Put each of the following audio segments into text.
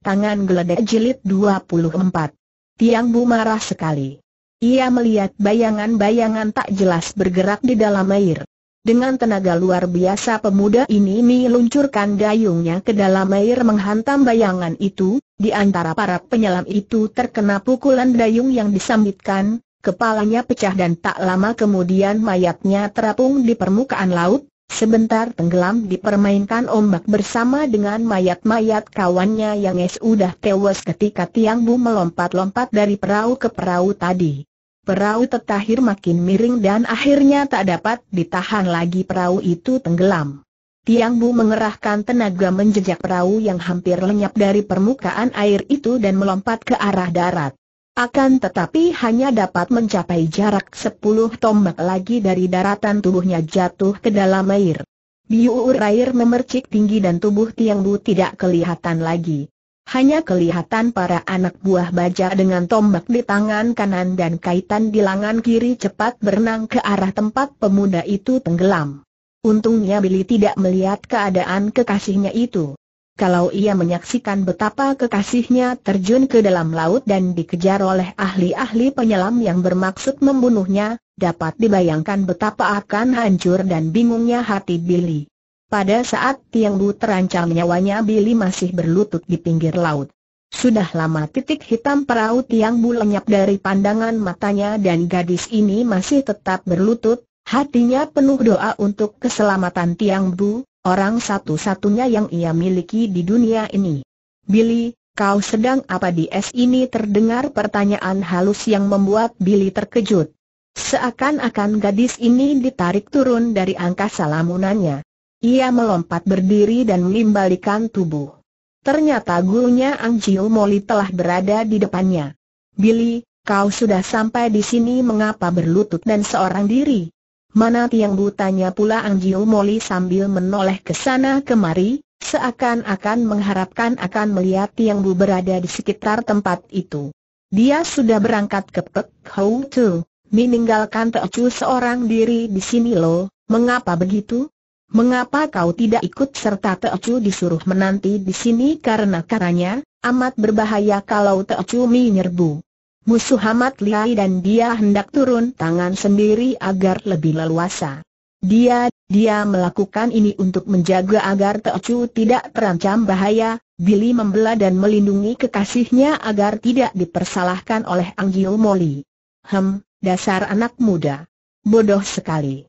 Tangan geledek jilid 24. Tiang Bu marah sekali. Ia melihat bayangan-bayangan tak jelas bergerak di dalam air. Dengan tenaga luar biasa pemuda ini meluncurkan dayungnya ke dalam air menghantam bayangan itu, di antara para penyelam itu terkena pukulan dayung yang disambitkan, kepalanya pecah dan tak lama kemudian mayatnya terapung di permukaan laut, Sebentar tenggelam dipermainkan ombak bersama dengan mayat-mayat kawannya yang sudah tewas ketika Tiang Bu melompat-lompat dari perahu ke perahu tadi. Perahu tetahir makin miring dan akhirnya tak dapat ditahan lagi perahu itu tenggelam. Tiang Bu mengerahkan tenaga menjejak perahu yang hampir lenyap dari permukaan air itu dan melompat ke arah darat. Akan tetapi hanya dapat mencapai jarak 10 tombak lagi dari daratan tubuhnya jatuh ke dalam air. Biur air memercik tinggi dan tubuh Tiang Bu tidak kelihatan lagi. Hanya kelihatan para anak buah baja dengan tombak di tangan kanan dan kaitan di lengan kiri cepat berenang ke arah tempat pemuda itu tenggelam. Untungnya Billy tidak melihat keadaan kekasihnya itu. Kalau ia menyaksikan betapa kekasihnya terjun ke dalam laut dan dikejar oleh ahli-ahli penyelam yang bermaksud membunuhnya, dapat dibayangkan betapa akan hancur dan bingungnya hati Billy. Pada saat Tiang Bu terancam nyawanya Billy masih berlutut di pinggir laut. Sudah lama titik hitam perahu Tiang Bu lenyap dari pandangan matanya dan gadis ini masih tetap berlutut, hatinya penuh doa untuk keselamatan Tiang Bu, Orang satu-satunya yang ia miliki di dunia ini. Billy, kau sedang apa di es ini terdengar pertanyaan halus yang membuat Billy terkejut. Seakan-akan gadis ini ditarik turun dari angkasa lamunannya. Ia melompat berdiri dan mengimbalikan tubuh. Ternyata gurunya Ang Jiu Moli telah berada di depannya. Billy, kau sudah sampai di sini mengapa berlutut dan seorang diri? Mana tiang butanya pula Ang Jiu Moli sambil menoleh ke sana kemari, seakan-akan mengharapkan akan melihat tiang bu berada di sekitar tempat itu. Dia sudah berangkat ke Pek Hou Tu, meninggalkan Teocu seorang diri di sini loh, mengapa begitu? Mengapa kau tidak ikut serta Teocu disuruh menanti di sini karena karanya, amat berbahaya kalau Teocu menyerbu musuh amat lihai dan dia hendak turun tangan sendiri agar lebih leluasa. Dia, dia melakukan ini untuk menjaga agar Teocu tidak terancam bahaya, Billy membela dan melindungi kekasihnya agar tidak dipersalahkan oleh Anggil Moli. Hem, dasar anak muda. Bodoh sekali.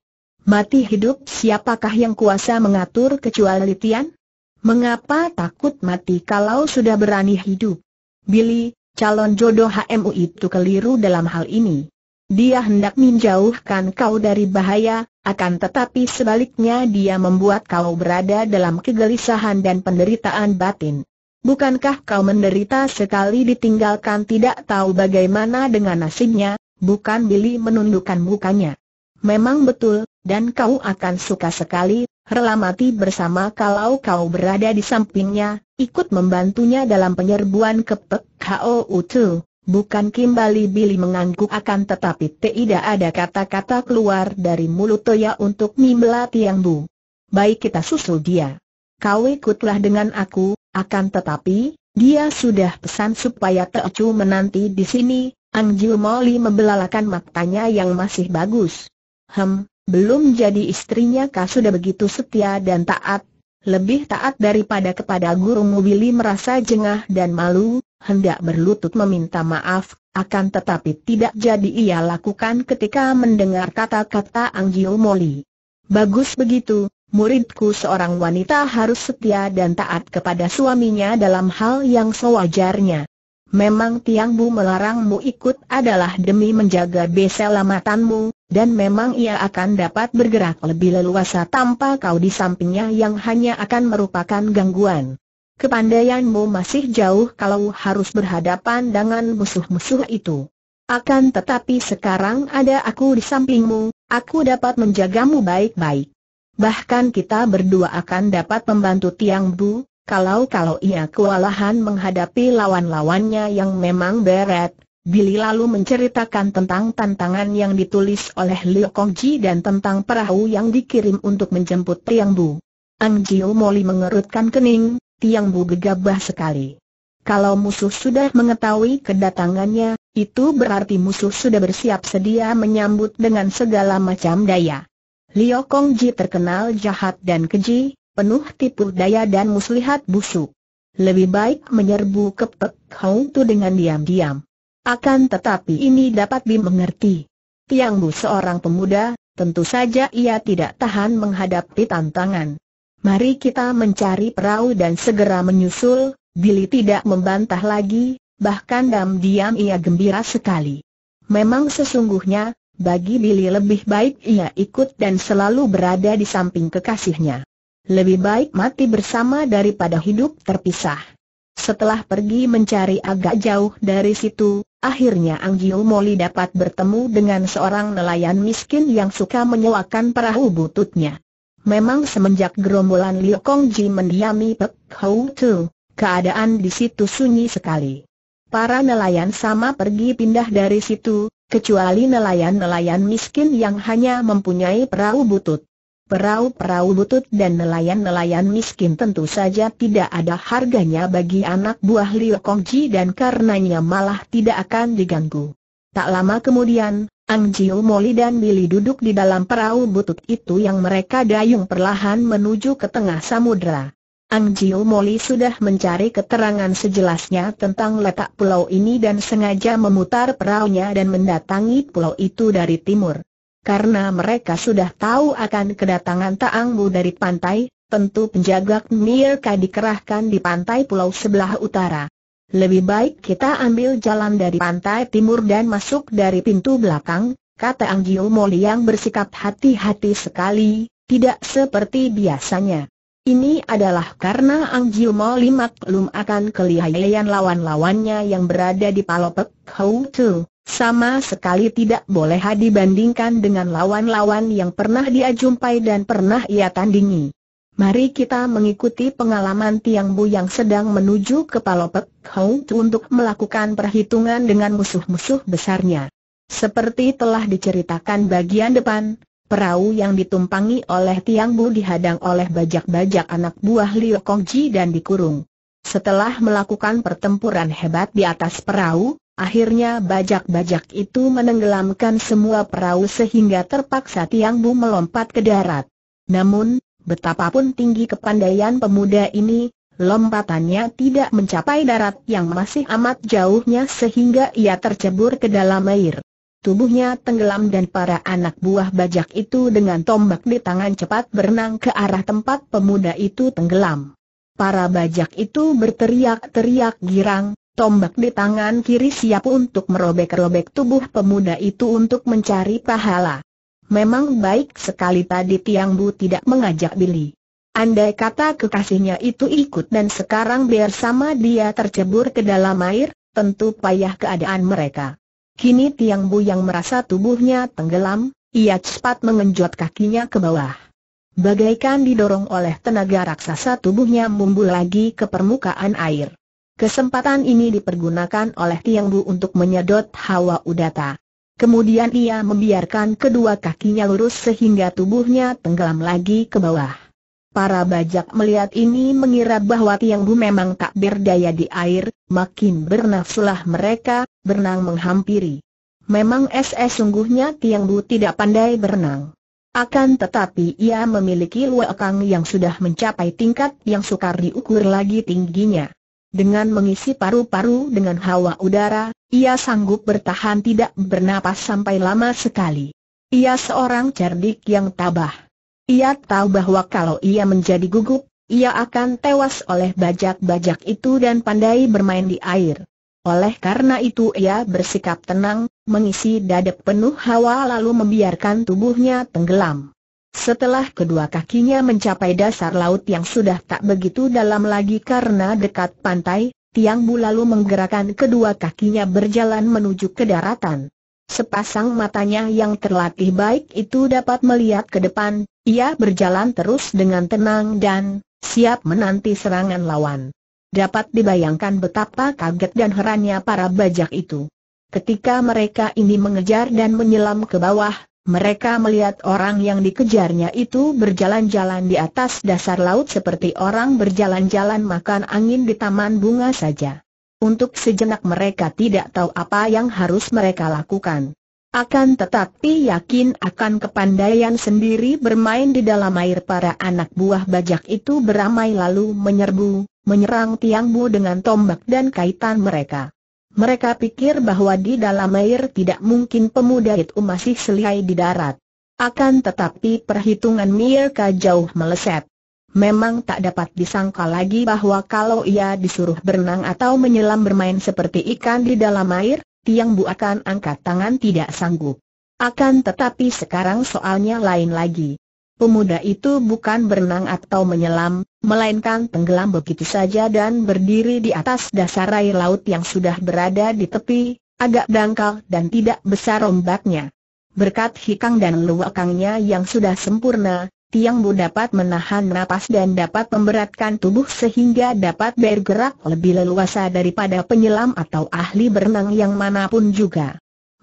Mati hidup siapakah yang kuasa mengatur kecuali Tian? Mengapa takut mati kalau sudah berani hidup? Billy, calon jodoh HMU itu keliru dalam hal ini. Dia hendak menjauhkan kau dari bahaya, akan tetapi sebaliknya dia membuat kau berada dalam kegelisahan dan penderitaan batin. Bukankah kau menderita sekali ditinggalkan tidak tahu bagaimana dengan nasibnya, bukan Billy menundukkan mukanya. Memang betul, dan kau akan suka sekali, rela mati bersama kalau kau berada di sampingnya, ikut membantunya dalam penyerbuan ke Pek itu, Bukan Kimbali Billy mengangguk akan tetapi tidak ada kata-kata keluar dari mulut Toya untuk Mimla Tiang Bu. Baik kita susul dia. Kau ikutlah dengan aku, akan tetapi, dia sudah pesan supaya Teocu menanti di sini, Angjil Moli membelalakan matanya yang masih bagus. Hem, belum jadi istrinya kau sudah begitu setia dan taat, lebih taat daripada kepada guru Billy merasa jengah dan malu, hendak berlutut meminta maaf, akan tetapi tidak jadi ia lakukan ketika mendengar kata-kata Anggil Moli. Bagus begitu, muridku seorang wanita harus setia dan taat kepada suaminya dalam hal yang sewajarnya. Memang Tiang Bu melarangmu ikut adalah demi menjaga beselamatanmu, dan memang ia akan dapat bergerak lebih leluasa tanpa kau di sampingnya yang hanya akan merupakan gangguan. Kepandaianmu masih jauh kalau harus berhadapan dengan musuh-musuh itu. Akan tetapi sekarang ada aku di sampingmu, aku dapat menjagamu baik-baik. Bahkan kita berdua akan dapat membantu Tiang Bu, kalau-kalau ia kewalahan menghadapi lawan-lawannya yang memang beret, Billy lalu menceritakan tentang tantangan yang ditulis oleh Liu Kongji dan tentang perahu yang dikirim untuk menjemput Tiang Bu. Ang Jiu Moli mengerutkan kening, Tiang Bu gegabah sekali. Kalau musuh sudah mengetahui kedatangannya, itu berarti musuh sudah bersiap sedia menyambut dengan segala macam daya. Liu Kongji terkenal jahat dan keji, penuh tipu daya dan muslihat busuk. Lebih baik menyerbu ke Pek Hong Tu dengan diam-diam. Akan tetapi ini dapat dimengerti. Tiang Bu seorang pemuda, tentu saja ia tidak tahan menghadapi tantangan. Mari kita mencari perahu dan segera menyusul, Billy tidak membantah lagi, bahkan diam-diam ia gembira sekali. Memang sesungguhnya, bagi Billy lebih baik ia ikut dan selalu berada di samping kekasihnya. Lebih baik mati bersama daripada hidup terpisah. Setelah pergi mencari agak jauh dari situ, akhirnya Ang Jiu Moli dapat bertemu dengan seorang nelayan miskin yang suka menyewakan perahu bututnya. Memang semenjak gerombolan Liu Kongji mendiami Pek Hou Tu, keadaan di situ sunyi sekali. Para nelayan sama pergi pindah dari situ, kecuali nelayan-nelayan miskin yang hanya mempunyai perahu butut. Perahu-perahu butut dan nelayan-nelayan miskin tentu saja tidak ada harganya bagi anak buah Liu Kongji dan karenanya malah tidak akan diganggu. Tak lama kemudian, Ang Jiu Moli dan Billy duduk di dalam perahu butut itu yang mereka dayung perlahan menuju ke tengah samudera. Ang Jiu Moli sudah mencari keterangan sejelasnya tentang letak pulau ini dan sengaja memutar perahunya dan mendatangi pulau itu dari timur. Karena mereka sudah tahu akan kedatangan Taangmu dari pantai, tentu penjaga Mirka dikerahkan di pantai pulau sebelah utara. Lebih baik kita ambil jalan dari pantai timur dan masuk dari pintu belakang, kata Ang Moli yang bersikap hati-hati sekali, tidak seperti biasanya. Ini adalah karena Ang Moli maklum akan kelihayaan lawan-lawannya yang berada di Palopek Houtu. Sama sekali tidak boleh dibandingkan dengan lawan-lawan yang pernah dia jumpai dan pernah ia tandingi. Mari kita mengikuti pengalaman Tiang Bu yang sedang menuju ke Palopek Tu untuk melakukan perhitungan dengan musuh-musuh besarnya. Seperti telah diceritakan bagian depan, perahu yang ditumpangi oleh Tiang Bu dihadang oleh bajak-bajak anak buah Liu Kongji dan dikurung. Setelah melakukan pertempuran hebat di atas perahu, Akhirnya bajak-bajak itu menenggelamkan semua perahu sehingga terpaksa Tiang Bu melompat ke darat. Namun, betapapun tinggi kepandaian pemuda ini, lompatannya tidak mencapai darat yang masih amat jauhnya sehingga ia tercebur ke dalam air. Tubuhnya tenggelam dan para anak buah bajak itu dengan tombak di tangan cepat berenang ke arah tempat pemuda itu tenggelam. Para bajak itu berteriak-teriak girang, Tombak di tangan kiri siap untuk merobek-robek tubuh pemuda itu untuk mencari pahala. Memang baik sekali tadi Tiang Bu tidak mengajak Billy. Andai kata kekasihnya itu ikut dan sekarang biar sama dia tercebur ke dalam air, tentu payah keadaan mereka. Kini Tiang Bu yang merasa tubuhnya tenggelam, ia cepat mengenjot kakinya ke bawah. Bagaikan didorong oleh tenaga raksasa tubuhnya mumbul lagi ke permukaan air. Kesempatan ini dipergunakan oleh Tiang Bu untuk menyedot hawa udara. Kemudian ia membiarkan kedua kakinya lurus sehingga tubuhnya tenggelam lagi ke bawah. Para bajak melihat ini mengira bahwa Tiang Bu memang tak berdaya di air, makin bernafsulah mereka, berenang menghampiri. Memang SS sungguhnya Tiang Bu tidak pandai berenang. Akan tetapi ia memiliki luakang yang sudah mencapai tingkat yang sukar diukur lagi tingginya. Dengan mengisi paru-paru dengan hawa udara, ia sanggup bertahan tidak bernapas sampai lama sekali. Ia seorang cerdik yang tabah. Ia tahu bahwa kalau ia menjadi gugup, ia akan tewas oleh bajak-bajak itu dan pandai bermain di air. Oleh karena itu ia bersikap tenang, mengisi dada penuh hawa lalu membiarkan tubuhnya tenggelam. Setelah kedua kakinya mencapai dasar laut yang sudah tak begitu dalam lagi karena dekat pantai, Tiang Bu lalu menggerakkan kedua kakinya berjalan menuju ke daratan. Sepasang matanya yang terlatih baik itu dapat melihat ke depan, ia berjalan terus dengan tenang dan siap menanti serangan lawan. Dapat dibayangkan betapa kaget dan herannya para bajak itu. Ketika mereka ini mengejar dan menyelam ke bawah, mereka melihat orang yang dikejarnya itu berjalan-jalan di atas dasar laut seperti orang berjalan-jalan makan angin di taman bunga saja. Untuk sejenak mereka tidak tahu apa yang harus mereka lakukan. Akan tetapi yakin akan kepandaian sendiri bermain di dalam air para anak buah bajak itu beramai lalu menyerbu, menyerang Tiang Bu dengan tombak dan kaitan mereka. Mereka pikir bahwa di dalam air tidak mungkin pemuda itu masih selihai di darat. Akan tetapi perhitungan mereka jauh meleset. Memang tak dapat disangka lagi bahwa kalau ia disuruh berenang atau menyelam bermain seperti ikan di dalam air, Tiang Bu akan angkat tangan tidak sanggup. Akan tetapi sekarang soalnya lain lagi. Pemuda itu bukan berenang atau menyelam, melainkan tenggelam begitu saja dan berdiri di atas dasar air laut yang sudah berada di tepi, agak dangkal dan tidak besar ombaknya. Berkat hikang dan luakangnya yang sudah sempurna, Tiang Bu dapat menahan napas dan dapat memberatkan tubuh sehingga dapat bergerak lebih leluasa daripada penyelam atau ahli berenang yang manapun juga.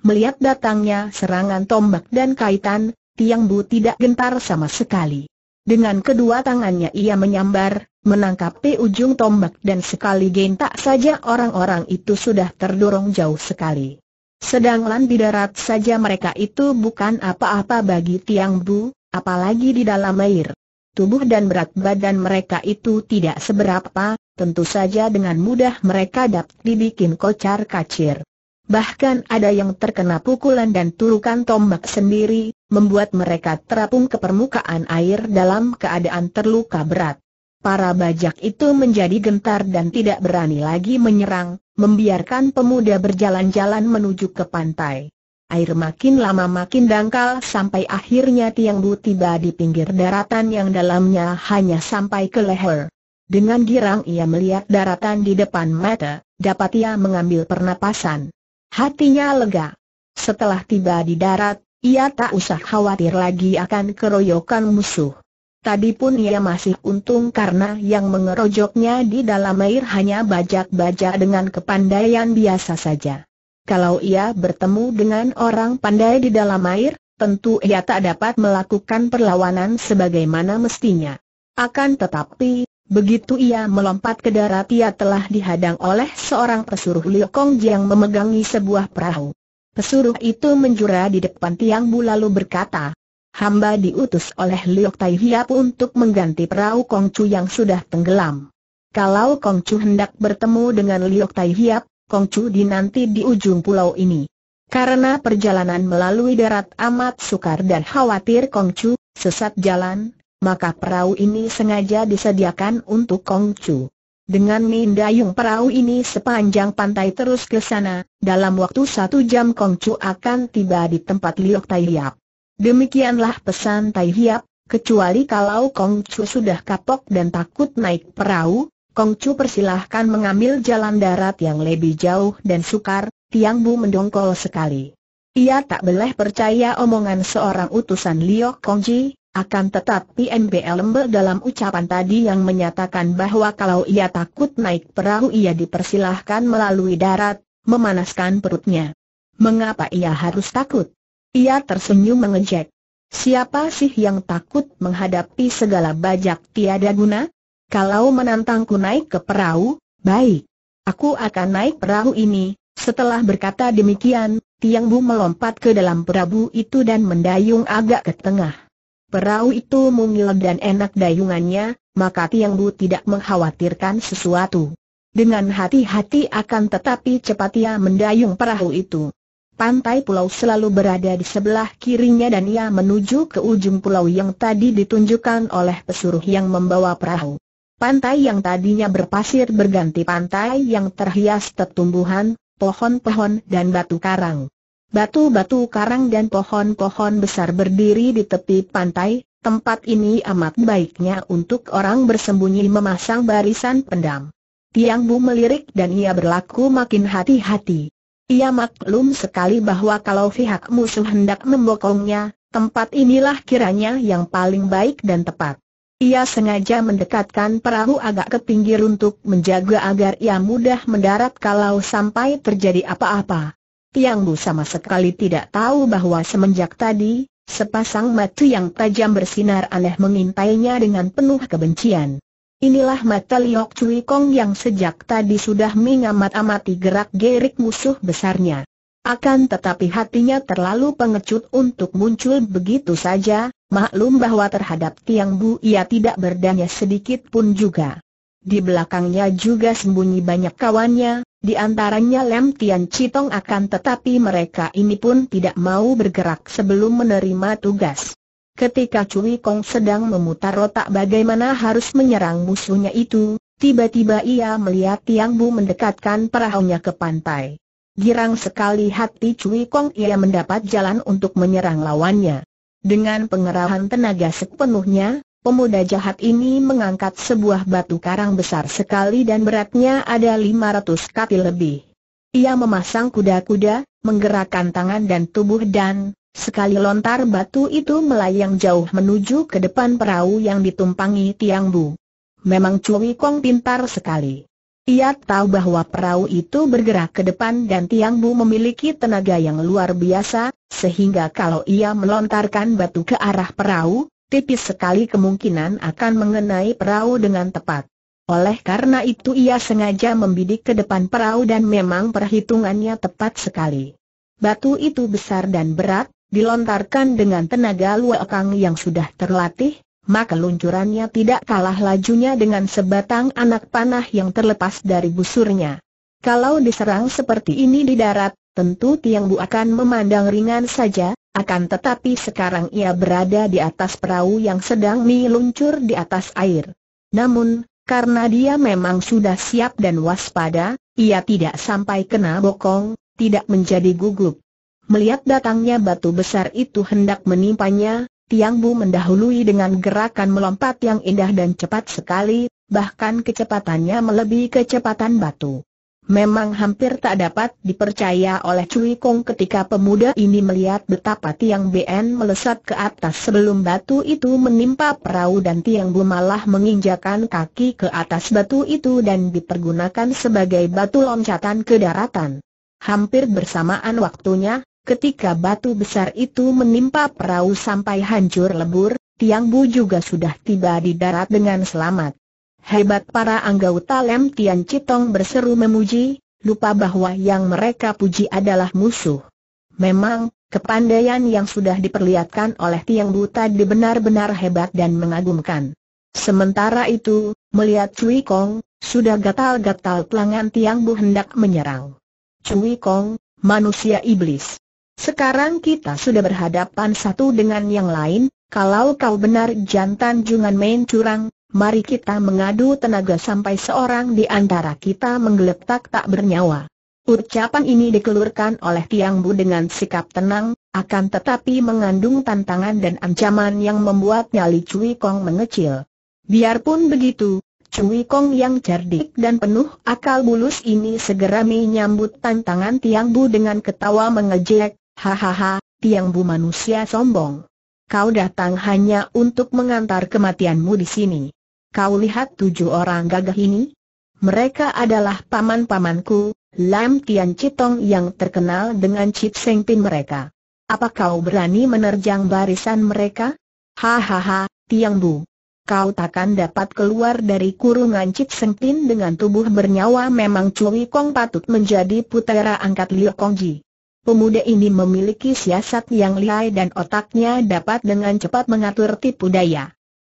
Melihat datangnya serangan tombak dan kaitan, Tiang Bu tidak gentar sama sekali. Dengan kedua tangannya ia menyambar, menangkap di ujung tombak dan sekali gentak saja orang-orang itu sudah terdorong jauh sekali. Sedangkan di darat saja mereka itu bukan apa-apa bagi Tiang Bu, apalagi di dalam air. Tubuh dan berat badan mereka itu tidak seberapa, tentu saja dengan mudah mereka dapat dibikin kocar kacir. Bahkan ada yang terkena pukulan dan turukan tombak sendiri, membuat mereka terapung ke permukaan air dalam keadaan terluka berat. Para bajak itu menjadi gentar dan tidak berani lagi menyerang, membiarkan pemuda berjalan-jalan menuju ke pantai. Air makin lama makin dangkal sampai akhirnya Tiang Bu tiba di pinggir daratan yang dalamnya hanya sampai ke leher. Dengan girang ia melihat daratan di depan mata, dapat ia mengambil pernapasan. Hatinya lega. Setelah tiba di darat, ia tak usah khawatir lagi akan keroyokan musuh. Tadi pun ia masih untung karena yang mengerojoknya di dalam air hanya bajak-bajak dengan kepandaian biasa saja. Kalau ia bertemu dengan orang pandai di dalam air, tentu ia tak dapat melakukan perlawanan sebagaimana mestinya. Akan tetapi, begitu ia melompat ke darat ia telah dihadang oleh seorang pesuruh Liu Kong yang memegangi sebuah perahu. Pesuruh itu menjura di depan tiang bu lalu berkata, hamba diutus oleh Liok Tai Hiap untuk mengganti perahu Kongcu yang sudah tenggelam. Kalau Kongcu hendak bertemu dengan Liok Tai Hiap, Kongcu dinanti di ujung pulau ini. Karena perjalanan melalui darat amat sukar dan khawatir Kongcu sesat jalan, maka perahu ini sengaja disediakan untuk Kongcu. Dengan mendayung perahu ini sepanjang pantai terus ke sana, dalam waktu satu jam Kong Chu akan tiba di tempat Liok Tai Hiap. Demikianlah pesan Tai Hiap, kecuali kalau Kong Chu sudah kapok dan takut naik perahu, Kong Chu persilahkan mengambil jalan darat yang lebih jauh dan sukar, Tiang Bu mendongkol sekali. Ia tak boleh percaya omongan seorang utusan Liok Kongji, akan tetapi MBL Lembe dalam ucapan tadi yang menyatakan bahwa kalau ia takut naik perahu ia dipersilahkan melalui darat, memanaskan perutnya. Mengapa ia harus takut? Ia tersenyum mengejek. Siapa sih yang takut menghadapi segala bajak tiada guna? Kalau menantangku naik ke perahu, baik. Aku akan naik perahu ini. Setelah berkata demikian, Tiang Bu melompat ke dalam perahu itu dan mendayung agak ke tengah. Perahu itu mungil dan enak dayungannya, maka Tiang Bu tidak mengkhawatirkan sesuatu. Dengan hati-hati akan tetapi cepat ia mendayung perahu itu. Pantai pulau selalu berada di sebelah kirinya dan ia menuju ke ujung pulau yang tadi ditunjukkan oleh pesuruh yang membawa perahu. Pantai yang tadinya berpasir berganti pantai yang terhias tetumbuhan, pohon-pohon dan batu karang. Batu-batu karang dan pohon-pohon besar berdiri di tepi pantai, tempat ini amat baiknya untuk orang bersembunyi memasang barisan pendam. Tiang Bu melirik dan ia berlaku makin hati-hati. Ia maklum sekali bahwa kalau pihak musuh hendak membokongnya, tempat inilah kiranya yang paling baik dan tepat. Ia sengaja mendekatkan perahu agak ke pinggir untuk menjaga agar ia mudah mendarat kalau sampai terjadi apa-apa. Tiang Bu sama sekali tidak tahu bahwa semenjak tadi, sepasang mata yang tajam bersinar aneh mengintainya dengan penuh kebencian. Inilah mata Liok Cui Kong yang sejak tadi sudah mengamat-amati gerak-gerik musuh besarnya. Akan tetapi hatinya terlalu pengecut untuk muncul begitu saja, maklum bahwa terhadap Tiang Bu ia tidak berdaya sedikit pun juga. Di belakangnya juga sembunyi banyak kawannya, di antaranya Lem Tian Chitong akan tetapi mereka ini pun tidak mau bergerak sebelum menerima tugas. Ketika Cui Kong sedang memutar otak bagaimana harus menyerang musuhnya itu, tiba-tiba ia melihat Tiang Bu mendekatkan perahunya ke pantai. Girang sekali hati Cui Kong ia mendapat jalan untuk menyerang lawannya. Dengan pengerahan tenaga sepenuhnya, pemuda jahat ini mengangkat sebuah batu karang besar sekali dan beratnya ada 500 kati lebih. Ia memasang kuda-kuda, menggerakkan tangan dan tubuh dan, sekali lontar batu itu melayang jauh menuju ke depan perahu yang ditumpangi Tiang Bu. Memang Cui Kong pintar sekali. Ia tahu bahwa perahu itu bergerak ke depan dan Tiang Bu memiliki tenaga yang luar biasa, sehingga kalau ia melontarkan batu ke arah perahu, tipis sekali kemungkinan akan mengenai perahu dengan tepat. Oleh karena itu ia sengaja membidik ke depan perahu dan memang perhitungannya tepat sekali. Batu itu besar dan berat, dilontarkan dengan tenaga luakang yang sudah terlatih, maka luncurannya tidak kalah lajunya dengan sebatang anak panah yang terlepas dari busurnya. Kalau diserang seperti ini di darat, tentu Tiang Bu akan memandang ringan saja, akan tetapi sekarang ia berada di atas perahu yang sedang meluncur di atas air. Namun, karena dia memang sudah siap dan waspada, ia tidak sampai kena bokong, tidak menjadi gugup. Melihat datangnya batu besar itu hendak menimpanya, Tiang Bu mendahului dengan gerakan melompat yang indah dan cepat sekali, bahkan kecepatannya melebihi kecepatan batu. Memang hampir tak dapat dipercaya oleh Cui Kong ketika pemuda ini melihat betapa Tiang BN melesat ke atas sebelum batu itu menimpa perahu dan Tiang Bu malah menginjakan kaki ke atas batu itu dan dipergunakan sebagai batu loncatan ke daratan. Hampir bersamaan waktunya, ketika batu besar itu menimpa perahu sampai hancur lebur, Tiang Bu juga sudah tiba di darat dengan selamat. Hebat para anggota Lem Tian Citong berseru memuji, lupa bahwa yang mereka puji adalah musuh. Memang, kepandaian yang sudah diperlihatkan oleh Tiang Buta benar-benar hebat dan mengagumkan. Sementara itu, melihat Cui Kong, sudah gatal-gatal pelanggan Tiang Bu hendak menyerang. Cui Kong, manusia iblis. Sekarang kita sudah berhadapan satu dengan yang lain, kalau kau benar jantan jangan main curang, mari kita mengadu tenaga sampai seorang di antara kita menggeletak tak bernyawa. Ucapan ini dikeluarkan oleh Tiang Bu dengan sikap tenang, akan tetapi mengandung tantangan dan ancaman yang membuat nyali Cui Kong mengecil. Biarpun begitu, Cui Kong yang cerdik dan penuh akal bulus ini segera menyambut tantangan Tiang Bu dengan ketawa mengejek, hahaha, Tiang Bu manusia sombong. Kau datang hanya untuk mengantar kematianmu di sini. Kau lihat tujuh orang gagah ini? Mereka adalah paman-pamanku, Lam Tian Citong yang terkenal dengan Cip Seng Pin mereka. Apa kau berani menerjang barisan mereka? Hahaha, Tiang Bu. Kau takkan dapat keluar dari kurungan Cip Seng Pin dengan tubuh bernyawa memang Cui Kong patut menjadi putera angkat Liu Kong Ji. Pemuda ini memiliki siasat yang lihai dan otaknya dapat dengan cepat mengatur tipu daya.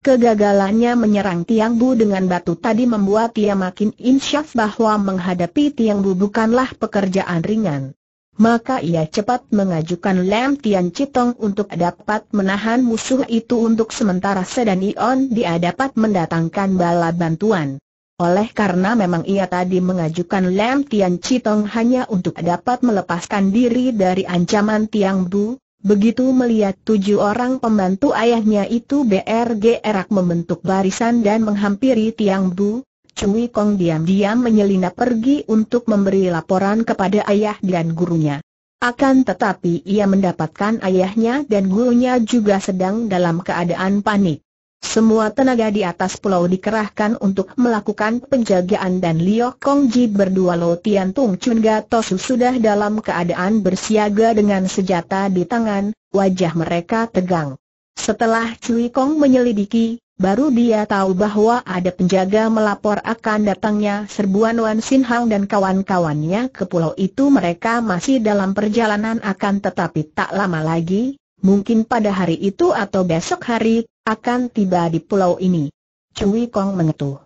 Kegagalannya menyerang Tiang Bu dengan batu tadi membuat ia makin insyaf bahwa menghadapi Tiang Bu bukanlah pekerjaan ringan. Maka ia cepat mengajukan Lem Tian Citong untuk dapat menahan musuh itu untuk sementara sedan Ion dia dapat mendatangkan bala bantuan. Oleh karena memang ia tadi mengajukan Lem Tian Citong hanya untuk dapat melepaskan diri dari ancaman Tiang Bu, Begitu melihat tujuh orang pembantu ayahnya itu BRG erak membentuk barisan dan menghampiri Tiang Bu, Cui Kong diam-diam menyelinap pergi untuk memberi laporan kepada ayah dan gurunya. Akan tetapi ia mendapatkan ayahnya dan gurunya juga sedang dalam keadaan panik. Semua tenaga di atas pulau dikerahkan untuk melakukan penjagaan dan Liok Kong Ji berdua Lo Tian Tung Chun Gatosu sudah dalam keadaan bersiaga dengan senjata di tangan, wajah mereka tegang. Setelah Cui Kong menyelidiki, baru dia tahu bahwa ada penjaga melapor akan datangnya serbuan Wan Sin Hang dan kawan-kawannya ke pulau itu mereka masih dalam perjalanan akan tetapi tak lama lagi, mungkin pada hari itu atau besok hari, akan tiba di pulau ini. Cui Kong mengetuh.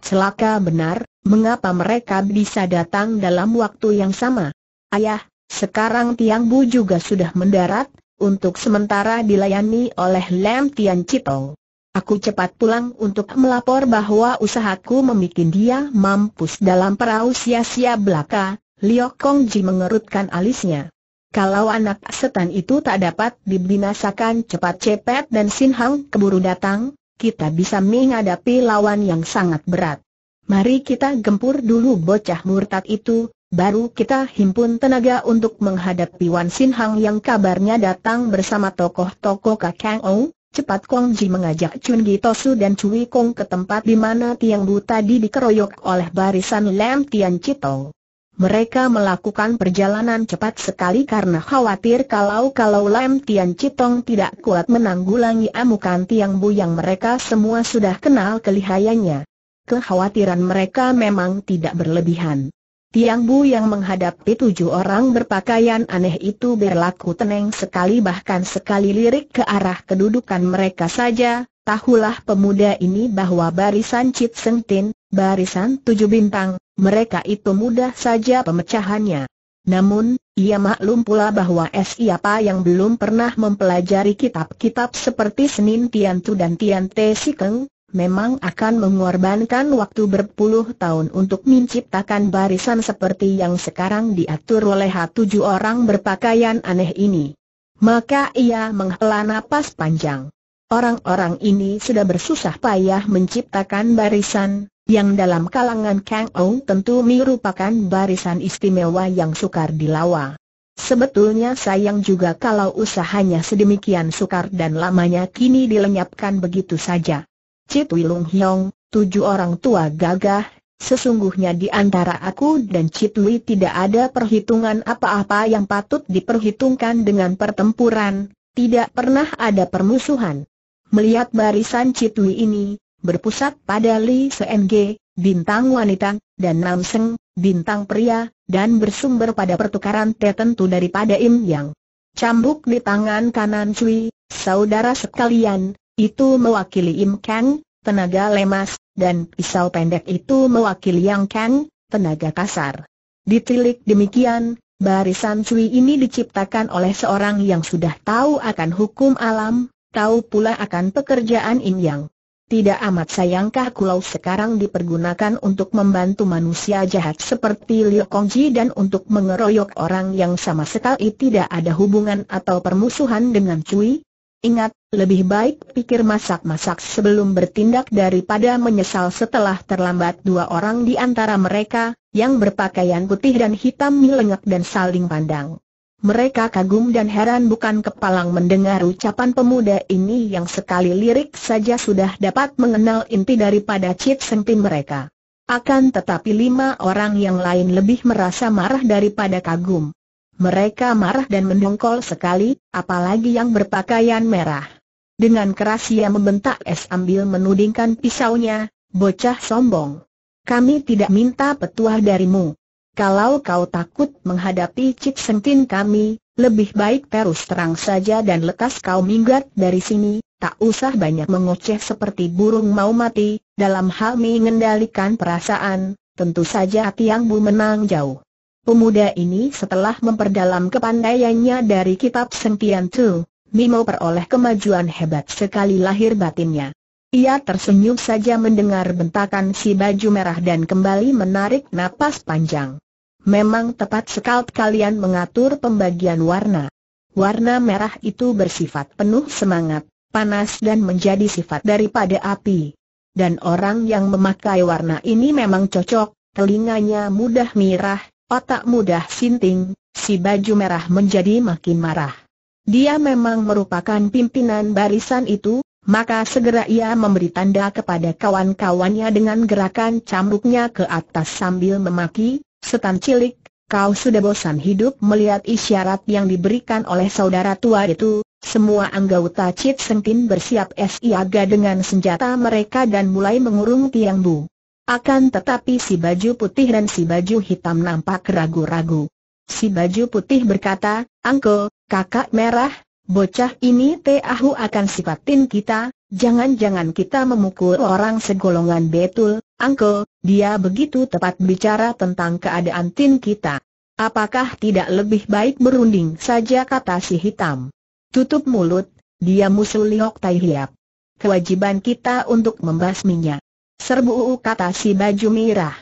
Celaka benar, mengapa mereka bisa datang dalam waktu yang sama? Ayah, sekarang Tiang Bu juga sudah mendarat, untuk sementara dilayani oleh Lam Tian Chitong. Aku cepat pulang untuk melapor bahwa usahaku membuat dia mampus dalam perahu sia-sia belaka, Liok Ji mengerutkan alisnya. Kalau anak setan itu tak dapat dibinasakan cepat-cepat dan Sin Hang keburu datang, kita bisa menghadapi lawan yang sangat berat. Mari kita gempur dulu bocah murtad itu, baru kita himpun tenaga untuk menghadapi Wan Sin Hang yang kabarnya datang bersama tokoh-tokoh Kakang Ou. Cepat Kong Ji mengajak Chun Gi Tosu dan Cui Kong ke tempat di mana Tiang Bu tadi dikeroyok oleh barisan Lam Tian Chitong. Mereka melakukan perjalanan cepat sekali karena khawatir kalau-kalau Lam Tian Citong tidak kuat menanggulangi amukan Tiang Bu yang mereka semua sudah kenal kelihayannya. Kekhawatiran mereka memang tidak berlebihan. Tiang Bu yang menghadapi tujuh orang berpakaian aneh itu berlaku tenang sekali bahkan sekali lirik ke arah kedudukan mereka saja, tahulah pemuda ini bahwa barisan Cit Sentin, barisan tujuh bintang, mereka itu mudah saja pemecahannya. Namun, ia maklum pula bahwa siapa yang belum pernah mempelajari kitab-kitab seperti Senin Tian Tu dan Tian Te Si Sikeng, memang akan mengorbankan waktu berpuluh tahun untuk menciptakan barisan seperti yang sekarang diatur oleh tujuh orang berpakaian aneh ini. Maka ia menghela napas panjang. Orang-orang ini sudah bersusah payah menciptakan barisan, yang dalam kalangan Kang Ou tentu merupakan barisan istimewa yang sukar dilawa. Sebetulnya sayang juga kalau usahanya sedemikian sukar dan lamanya kini dilenyapkan begitu saja. Cik Wilung Hiong, tujuh orang tua gagah, sesungguhnya di antara aku dan Cik Wei tidak ada perhitungan apa-apa yang patut diperhitungkan dengan pertempuran, tidak pernah ada permusuhan. Melihat barisan Cik Wei ini, berpusat pada Li Seng, bintang wanita, dan Nam Seng, bintang pria, dan bersumber pada pertukaran tertentu daripada Im Yang. Cambuk di tangan kanan Cui, saudara sekalian, itu mewakili Im Kang, tenaga lemas, dan pisau pendek itu mewakili Yang Kang, tenaga kasar. Ditilik demikian, barisan Cui ini diciptakan oleh seorang yang sudah tahu akan hukum alam, tahu pula akan pekerjaan Im Yang. Tidak amat sayangkah kulau sekarang dipergunakan untuk membantu manusia jahat seperti Liu Kongji dan untuk mengeroyok orang yang sama sekali tidak ada hubungan atau permusuhan dengan Cui? Ingat, lebih baik pikir masak-masak sebelum bertindak daripada menyesal setelah terlambat dua orang di antara mereka, yang berpakaian putih dan hitam melengak dan saling pandang. Mereka kagum dan heran bukan kepalang mendengar ucapan pemuda ini yang sekali lirik saja sudah dapat mengenal inti daripada Cip senti mereka. Akan tetapi lima orang yang lain lebih merasa marah daripada kagum. Mereka marah dan mendongkol sekali, apalagi yang berpakaian merah. Dengan keras ia membentak es ambil menudingkan pisaunya, bocah sombong. Kami tidak minta petuah darimu. Kalau kau takut menghadapi Cik Sentin kami, lebih baik terus terang saja dan lekas kau minggat dari sini, tak usah banyak mengoceh seperti burung mau mati, dalam hal mengendalikan perasaan, tentu saja Tiang Bu menang jauh. Pemuda ini setelah memperdalam kepandaiannya dari kitab Sentian Tu, Mimo peroleh kemajuan hebat sekali lahir batinnya. Ia tersenyum saja mendengar bentakan si baju merah dan kembali menarik napas panjang. Memang tepat sekali kalian mengatur pembagian warna. Warna merah itu bersifat penuh semangat, panas dan menjadi sifat daripada api. Dan orang yang memakai warna ini memang cocok, telinganya mudah mirah, otak mudah sinting, si baju merah menjadi makin marah. Dia memang merupakan pimpinan barisan itu, maka segera ia memberi tanda kepada kawan-kawannya dengan gerakan cambuknya ke atas sambil memaki, Setan cilik, kau sudah bosan hidup melihat isyarat yang diberikan oleh saudara tua itu, semua anggota Cit Sengkin bersiap siaga dengan senjata mereka dan mulai mengurung Tiang Bu. Akan tetapi si baju putih dan si baju hitam nampak ragu-ragu. Si baju putih berkata, Angko, kakak merah, bocah ini Teahu akan sifatin kita, jangan-jangan kita memukul orang segolongan betul, Angkel, dia begitu tepat bicara tentang keadaan tin kita. Apakah tidak lebih baik berunding saja kata si hitam? Tutup mulut, dia musuh Liok Tai Hiap. Kewajiban kita untuk membasminya. Serbu uu kata si baju merah.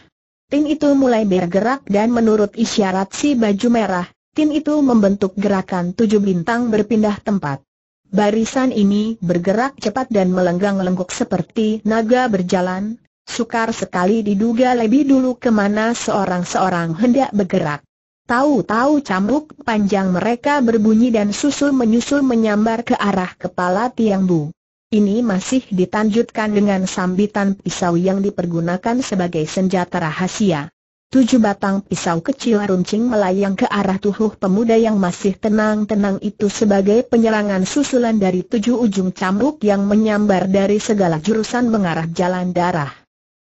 Tin itu mulai bergerak dan menurut isyarat si baju merah, tin itu membentuk gerakan tujuh bintang berpindah tempat. Barisan ini bergerak cepat dan melenggang lengkuk seperti naga berjalan, Sukar sekali diduga lebih dulu kemana seorang-seorang hendak bergerak. Tahu-tahu cambuk panjang mereka berbunyi dan susul-menyusul menyambar ke arah kepala Tiang Bu. Ini masih ditanjutkan dengan sambitan pisau yang dipergunakan sebagai senjata rahasia. Tujuh batang pisau kecil runcing melayang ke arah tubuh pemuda yang masih tenang-tenang itu sebagai penyerangan susulan dari tujuh ujung cambuk yang menyambar dari segala jurusan mengarah jalan darah.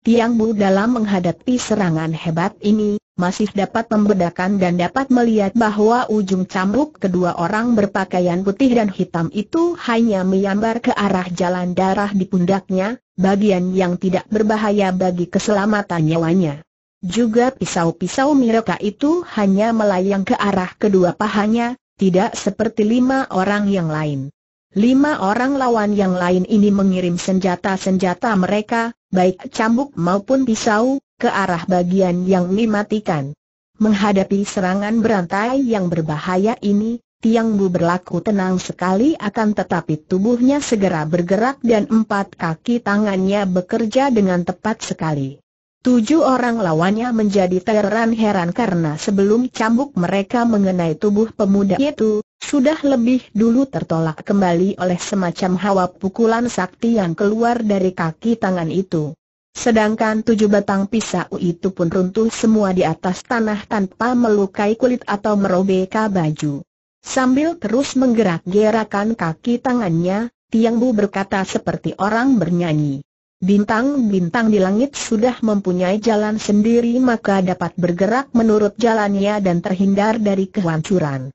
Tiang Bu dalam menghadapi serangan hebat ini, masih dapat membedakan dan dapat melihat bahwa ujung cambuk kedua orang berpakaian putih dan hitam itu hanya menyambar ke arah jalan darah di pundaknya, bagian yang tidak berbahaya bagi keselamatan nyawanya. Juga pisau-pisau mereka itu hanya melayang ke arah kedua pahanya, tidak seperti lima orang yang lain. Lima orang lawan yang lain ini mengirim senjata-senjata mereka, baik cambuk maupun pisau, ke arah bagian yang mematikan. Menghadapi serangan berantai yang berbahaya ini, Tiang Bu berlaku tenang sekali akan tetapi tubuhnya segera bergerak dan empat kaki tangannya bekerja dengan tepat sekali. Tujuh orang lawannya menjadi terheran-heran karena sebelum cambuk mereka mengenai tubuh pemuda itu, sudah lebih dulu tertolak kembali oleh semacam hawa pukulan sakti yang keluar dari kaki tangan itu. Sedangkan tujuh batang pisau itu pun runtuh semua di atas tanah tanpa melukai kulit atau merobek baju. Sambil terus menggerak-gerakan kaki tangannya, Tiang Bu berkata seperti orang bernyanyi. Bintang-bintang di langit sudah mempunyai jalan sendiri maka dapat bergerak menurut jalannya dan terhindar dari kehancuran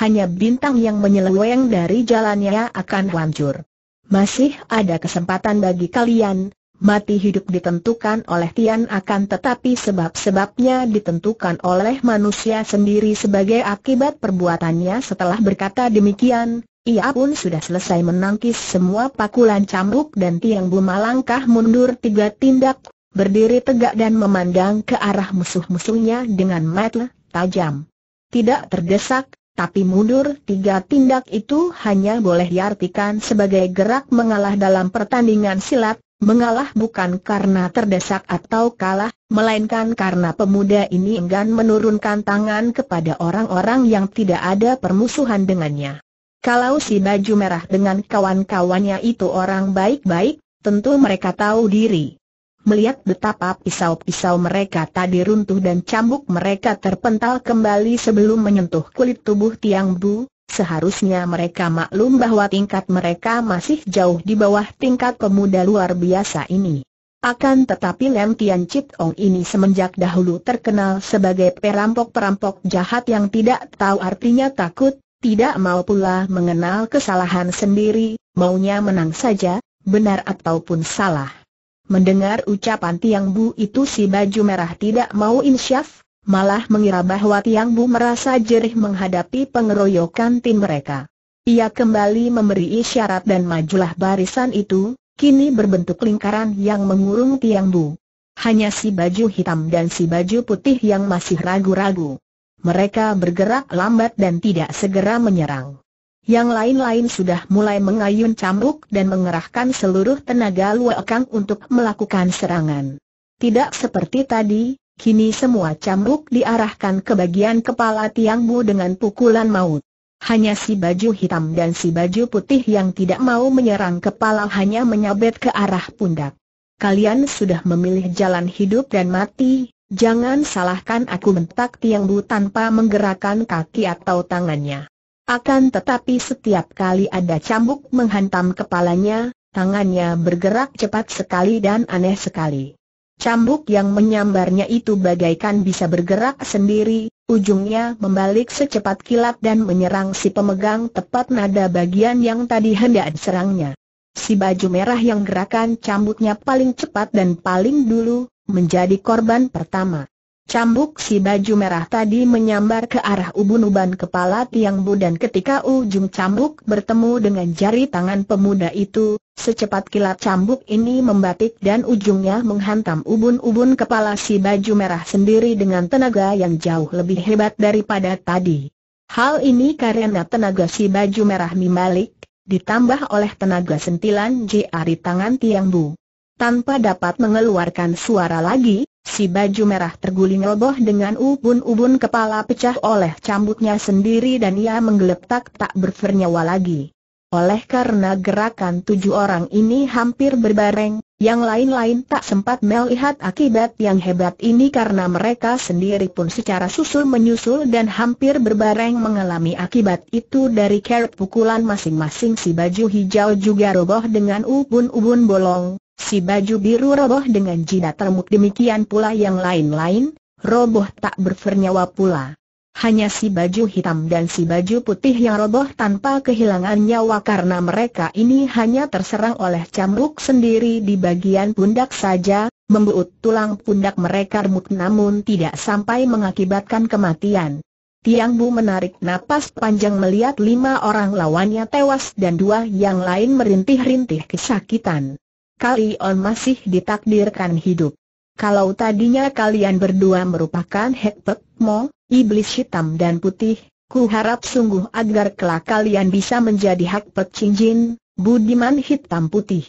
hanya bintang yang menyeleweng dari jalannya akan hancur. Masih ada kesempatan bagi kalian, mati hidup ditentukan oleh Tian akan tetapi sebab-sebabnya ditentukan oleh manusia sendiri sebagai akibat perbuatannya setelah berkata demikian, ia pun sudah selesai menangkis semua pakulan cambuk dan Tiang Buma langkah mundur tiga tindak, berdiri tegak dan memandang ke arah musuh-musuhnya dengan mata tajam. Tidak terdesak, tapi mundur tiga tindak itu hanya boleh diartikan sebagai gerak mengalah dalam pertandingan silat, mengalah bukan karena terdesak atau kalah, melainkan karena pemuda ini enggan menurunkan tangan kepada orang-orang yang tidak ada permusuhan dengannya. Kalau si baju merah dengan kawan-kawannya itu orang baik-baik, tentu mereka tahu diri melihat betapa pisau-pisau mereka tadi runtuh dan cambuk mereka terpental kembali sebelum menyentuh kulit tubuh Tiang Bu, seharusnya mereka maklum bahwa tingkat mereka masih jauh di bawah tingkat pemuda luar biasa ini. Akan tetapi Lem Tian Chit Ong ini semenjak dahulu terkenal sebagai perampok-perampok jahat yang tidak tahu artinya takut, tidak mau pula mengenal kesalahan sendiri, maunya menang saja, benar ataupun salah. Mendengar ucapan Tiang Bu itu si baju merah tidak mau insyaf, malah mengira bahwa Tiang Bu merasa jerih menghadapi pengeroyokan tim mereka. Ia kembali memberi isyarat dan majulah barisan itu, kini berbentuk lingkaran yang mengurung Tiang Bu. Hanya si baju hitam dan si baju putih yang masih ragu-ragu. Mereka bergerak lambat dan tidak segera menyerang. Yang lain-lain sudah mulai mengayun cambuk dan mengerahkan seluruh tenaga kang untuk melakukan serangan. Tidak seperti tadi, kini semua cambuk diarahkan ke bagian kepala Tiang Bu dengan pukulan maut. Hanya si baju hitam dan si baju putih yang tidak mau menyerang kepala hanya menyabet ke arah pundak. Kalian sudah memilih jalan hidup dan mati, jangan salahkan aku mentak Tiang Bu tanpa menggerakkan kaki atau tangannya. Akan tetapi setiap kali ada cambuk menghantam kepalanya, tangannya bergerak cepat sekali dan aneh sekali. Cambuk yang menyambarnya itu bagaikan bisa bergerak sendiri, ujungnya membalik secepat kilat dan menyerang si pemegang tepat nada bagian yang tadi hendak diserangnya. Si baju merah yang gerakan cambuknya paling cepat dan paling dulu, menjadi korban pertama. Cambuk si baju merah tadi menyambar ke arah ubun-uban kepala Tiang Bu dan ketika ujung cambuk bertemu dengan jari tangan pemuda itu, secepat kilat cambuk ini membatik dan ujungnya menghantam ubun-ubun kepala si baju merah sendiri dengan tenaga yang jauh lebih hebat daripada tadi. Hal ini karena tenaga si baju merah Mimalik, ditambah oleh tenaga sentilan jari tangan Tiang Bu. Tanpa dapat mengeluarkan suara lagi, si baju merah terguling roboh dengan ubun-ubun kepala pecah oleh cambuknya sendiri dan ia menggeletak tak bernyawa lagi. Oleh karena gerakan tujuh orang ini hampir berbareng, yang lain-lain tak sempat melihat akibat yang hebat ini karena mereka sendiri pun secara susul-menyusul dan hampir berbareng mengalami akibat itu dari keret pukulan masing-masing si baju hijau juga roboh dengan ubun-ubun bolong, Si baju biru roboh dengan jidat remuk demikian pula yang lain-lain, roboh tak bernyawa pula. Hanya si baju hitam dan si baju putih yang roboh tanpa kehilangan nyawa karena mereka ini hanya terserang oleh cambuk sendiri di bagian pundak saja, membuut tulang pundak mereka remuk namun tidak sampai mengakibatkan kematian. Tiang Bu menarik napas panjang melihat lima orang lawannya tewas dan dua yang lain merintih-rintih kesakitan kalian masih ditakdirkan hidup. Kalau tadinya kalian berdua merupakan Hekpek Mo, iblis hitam dan putih, ku harap sungguh agar kelak kalian bisa menjadi Hekpek Cinjin, budiman hitam putih.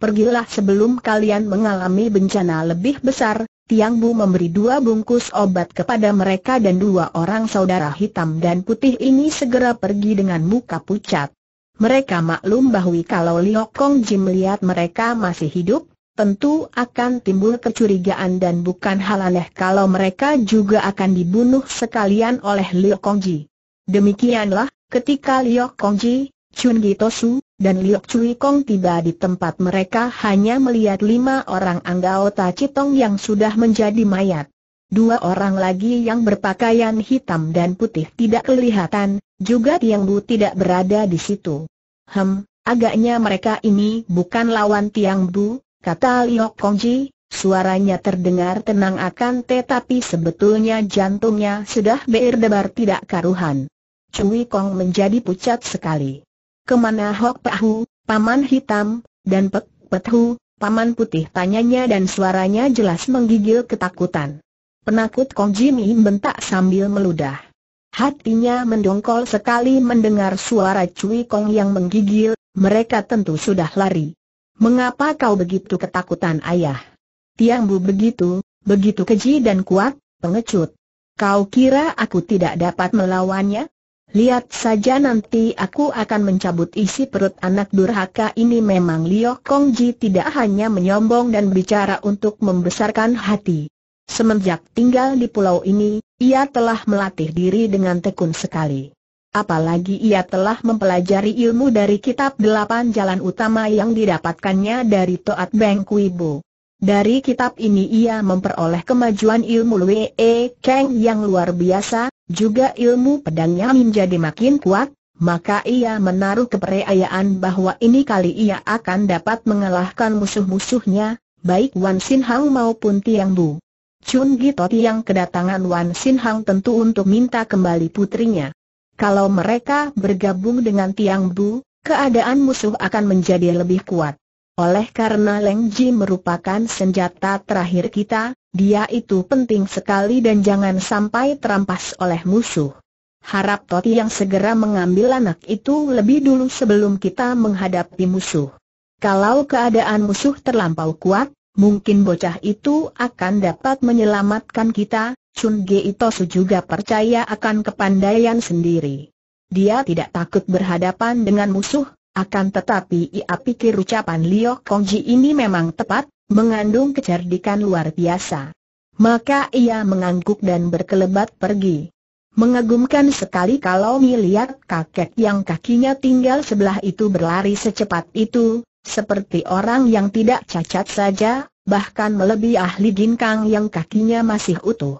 Pergilah sebelum kalian mengalami bencana lebih besar, Tiang Bu memberi dua bungkus obat kepada mereka dan dua orang saudara hitam dan putih ini segera pergi dengan muka pucat. Mereka maklum bahwa kalau Kong Jim melihat mereka masih hidup, tentu akan timbul kecurigaan dan bukan hal aneh kalau mereka juga akan dibunuh sekalian oleh Liu Ji. Demikianlah, ketika Liu Ji, Chun Gitosu, dan Liu Chui Kong tiba di tempat mereka hanya melihat lima orang anggota Citong yang sudah menjadi mayat. Dua orang lagi yang berpakaian hitam dan putih tidak kelihatan, juga Tiang Bu tidak berada di situ. Hem, agaknya mereka ini bukan lawan Tiang Bu, kata Liok Kongji, suaranya terdengar tenang akan tetapi sebetulnya jantungnya sudah berdebar tidak karuhan. Cui Kong menjadi pucat sekali. Kemana Hok Hu, Paman Hitam, dan Pek Hu, Paman Putih tanyanya dan suaranya jelas menggigil ketakutan. Penakut Kong Jimmy bentak sambil meludah. Hatinya mendongkol sekali mendengar suara Cui Kong yang menggigil, mereka tentu sudah lari. Mengapa kau begitu ketakutan ayah? Tiang Bu begitu, begitu keji dan kuat, pengecut. Kau kira aku tidak dapat melawannya? Lihat saja nanti aku akan mencabut isi perut anak durhaka ini memang Liok Kong Ji tidak hanya menyombong dan bicara untuk membesarkan hati. Semenjak tinggal di pulau ini, ia telah melatih diri dengan tekun sekali. Apalagi ia telah mempelajari ilmu dari kitab delapan jalan utama yang didapatkannya dari Toat Beng Kuibu. Dari kitab ini ia memperoleh kemajuan ilmu E Kang yang luar biasa, juga ilmu pedangnya menjadi makin kuat, maka ia menaruh kepercayaan bahwa ini kali ia akan dapat mengalahkan musuh-musuhnya, baik Wan Sin Hang maupun Tiang Bu. Chun Gitoti yang kedatangan Wan Sin Hang tentu untuk minta kembali putrinya. Kalau mereka bergabung dengan Tiang Bu, keadaan musuh akan menjadi lebih kuat. Oleh karena Leng Ji merupakan senjata terakhir kita, dia itu penting sekali dan jangan sampai terampas oleh musuh. Harap Toti yang segera mengambil anak itu lebih dulu sebelum kita menghadapi musuh. Kalau keadaan musuh terlampau kuat, mungkin bocah itu akan dapat menyelamatkan kita, Chun Ge su juga percaya akan kepandaian sendiri. Dia tidak takut berhadapan dengan musuh, akan tetapi ia pikir ucapan Liok Kongji ini memang tepat, mengandung kecerdikan luar biasa. Maka ia mengangguk dan berkelebat pergi. Mengagumkan sekali kalau melihat kakek yang kakinya tinggal sebelah itu berlari secepat itu, seperti orang yang tidak cacat saja, bahkan melebihi ahli ginkang yang kakinya masih utuh.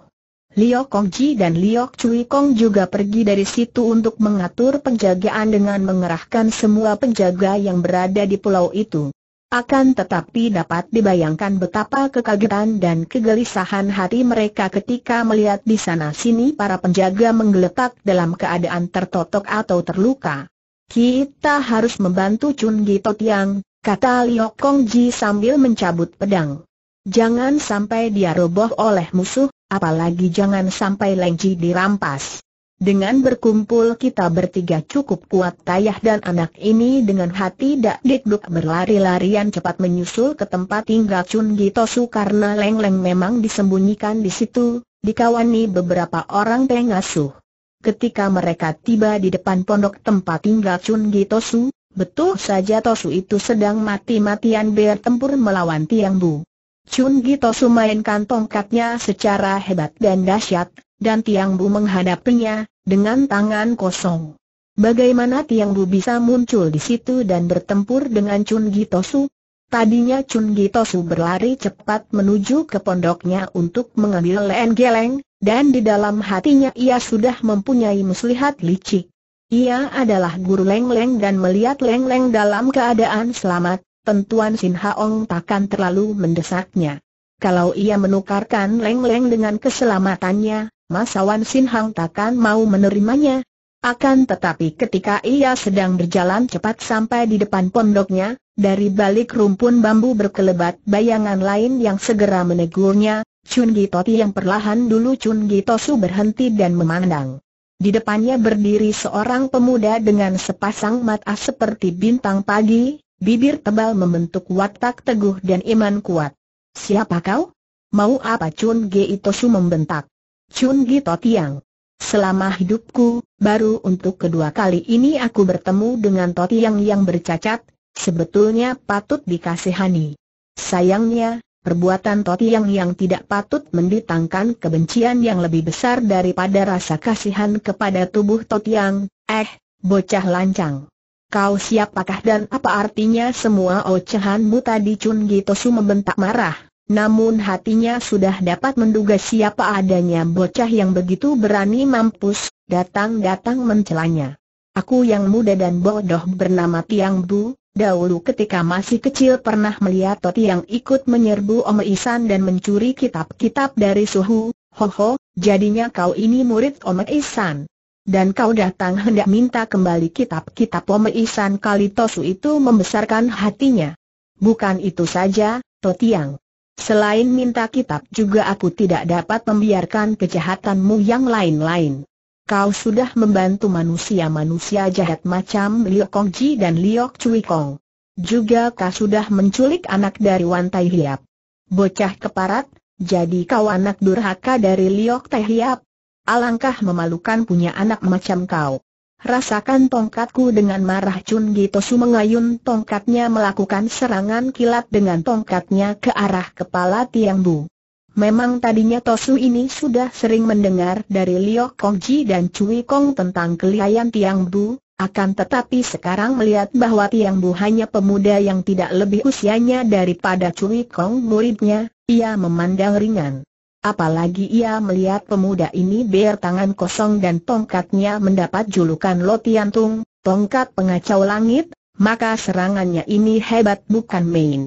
Liu Kongji dan Liu Cui Kong juga pergi dari situ untuk mengatur penjagaan dengan mengerahkan semua penjaga yang berada di pulau itu. Akan tetapi dapat dibayangkan betapa kekagetan dan kegelisahan hati mereka ketika melihat di sana-sini para penjaga menggeletak dalam keadaan tertotok atau terluka. Kita harus membantu Chun Gito Tiang, kata Liok Kong Ji sambil mencabut pedang. Jangan sampai dia roboh oleh musuh, apalagi jangan sampai Lengji dirampas. Dengan berkumpul kita bertiga cukup kuat Tayah dan anak ini dengan hati dak dikduk berlari-larian cepat menyusul ke tempat tinggal Chun Gitosu karena Leng Leng memang disembunyikan di situ, dikawani beberapa orang pengasuh. Ketika mereka tiba di depan pondok tempat tinggal Chun Gitosu, Betul saja Tosu itu sedang mati-matian bertempur melawan Tiang Bu. Chun Gi Tosu mainkan tongkatnya secara hebat dan dahsyat, dan Tiang Bu menghadapinya dengan tangan kosong. Bagaimana Tiang Bu bisa muncul di situ dan bertempur dengan Chun Gi Tosu? Tadinya Chun Gi Tosu berlari cepat menuju ke pondoknya untuk mengambil leen geleng, dan di dalam hatinya ia sudah mempunyai muslihat licik. Ia adalah guru Leng Leng dan melihat Leng Leng dalam keadaan selamat, tentuan Sin Haong takkan terlalu mendesaknya. Kalau ia menukarkan Leng Leng dengan keselamatannya, Masawan Sin Hang takkan mau menerimanya. Akan tetapi ketika ia sedang berjalan cepat sampai di depan pondoknya, dari balik rumpun bambu berkelebat bayangan lain yang segera menegurnya, Chun Gitoti yang perlahan dulu Chun Gitosu berhenti dan memandang. Di depannya berdiri seorang pemuda dengan sepasang mata seperti bintang pagi, bibir tebal membentuk watak teguh dan iman kuat. Siapa kau? Mau apa Chun Gi Itosu membentak? Chun Gi Totiang. Selama hidupku, baru untuk kedua kali ini aku bertemu dengan Totiang yang bercacat, sebetulnya patut dikasihani. Sayangnya, Perbuatan Totiang yang tidak patut mendatangkan kebencian yang lebih besar daripada rasa kasihan kepada tubuh yang, eh, bocah lancang. Kau siapakah dan apa artinya semua ocehanmu tadi Chun Gitosu membentak marah, namun hatinya sudah dapat menduga siapa adanya bocah yang begitu berani mampus, datang-datang mencelanya. Aku yang muda dan bodoh bernama Tiang Bu, Dahulu ketika masih kecil pernah melihat Toti yang ikut menyerbu Om Isan dan mencuri kitab-kitab dari Suhu, hoho, jadinya kau ini murid Om Isan. Dan kau datang hendak minta kembali kitab-kitab Om Isan kali Tosu itu membesarkan hatinya. Bukan itu saja, Toti yang Selain minta kitab juga aku tidak dapat membiarkan kejahatanmu yang lain-lain kau sudah membantu manusia-manusia jahat macam Liok Kong Ji dan Liok Cui Kong. Juga kau sudah menculik anak dari Wan Tai Hiap. Bocah keparat, jadi kau anak durhaka dari Liok Tai Hiap. Alangkah memalukan punya anak macam kau. Rasakan tongkatku dengan marah Chun Gitosu mengayun tongkatnya melakukan serangan kilat dengan tongkatnya ke arah kepala Tiang Bu. Memang tadinya Tosu ini sudah sering mendengar dari Liu Kongji dan Cui Kong tentang kelihayan Tiang Bu, akan tetapi sekarang melihat bahwa Tiang Bu hanya pemuda yang tidak lebih usianya daripada Cui Kong muridnya, ia memandang ringan. Apalagi ia melihat pemuda ini tangan kosong dan tongkatnya mendapat julukan Lotiantung, tongkat pengacau langit, maka serangannya ini hebat bukan main.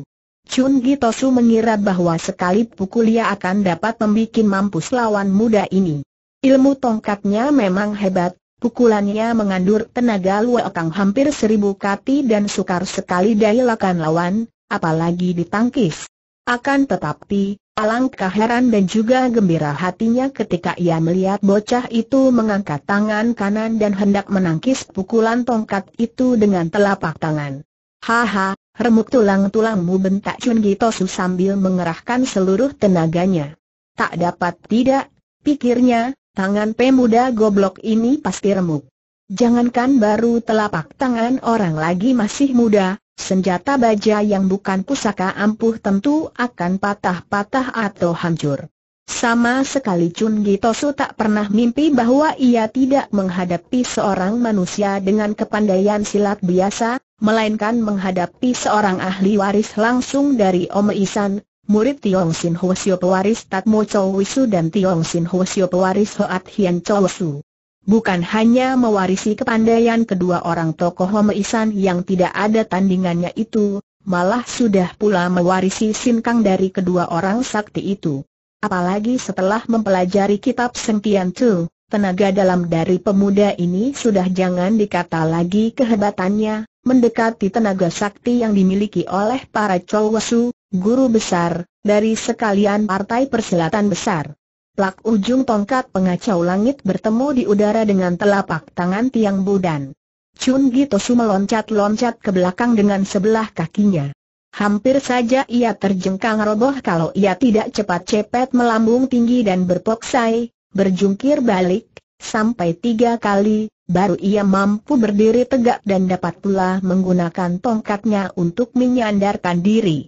Chun Gitosu mengira bahwa sekali pukul ia akan dapat membuat mampus lawan muda ini. Ilmu tongkatnya memang hebat, pukulannya mengandur tenaga luakang hampir seribu kati dan sukar sekali lakan lawan, apalagi ditangkis. Akan tetapi, alangkah heran dan juga gembira hatinya ketika ia melihat bocah itu mengangkat tangan kanan dan hendak menangkis pukulan tongkat itu dengan telapak tangan. Haha, Remuk tulang-tulangmu bentak Chun Gitosu sambil mengerahkan seluruh tenaganya. Tak dapat tidak, pikirnya, tangan pemuda goblok ini pasti remuk. Jangankan baru telapak tangan orang lagi masih muda, senjata baja yang bukan pusaka ampuh tentu akan patah-patah atau hancur. Sama sekali Chun Gitosu tak pernah mimpi bahwa ia tidak menghadapi seorang manusia dengan kepandaian silat biasa, melainkan menghadapi seorang ahli waris langsung dari Om Isan, murid Tiong Sin Ho Siop pewaris Tat Mo Chow Wisu dan Tiong Sin Ho Siop pewaris Hoat Hian Chow Su. Bukan hanya mewarisi kepandaian kedua orang tokoh Om Isan yang tidak ada tandingannya itu, malah sudah pula mewarisi sinkang dari kedua orang sakti itu. Apalagi setelah mempelajari kitab Sentian Tu, tenaga dalam dari pemuda ini sudah jangan dikata lagi kehebatannya, mendekati tenaga sakti yang dimiliki oleh para Cholwasu, guru besar, dari sekalian partai persilatan besar. Plak ujung tongkat pengacau langit bertemu di udara dengan telapak tangan tiang budan. Chun Gitosu meloncat-loncat ke belakang dengan sebelah kakinya. Hampir saja ia terjengkang roboh kalau ia tidak cepat-cepat melambung tinggi dan berpoksai, berjungkir balik, sampai tiga kali, baru ia mampu berdiri tegak dan dapat pula menggunakan tongkatnya untuk menyandarkan diri.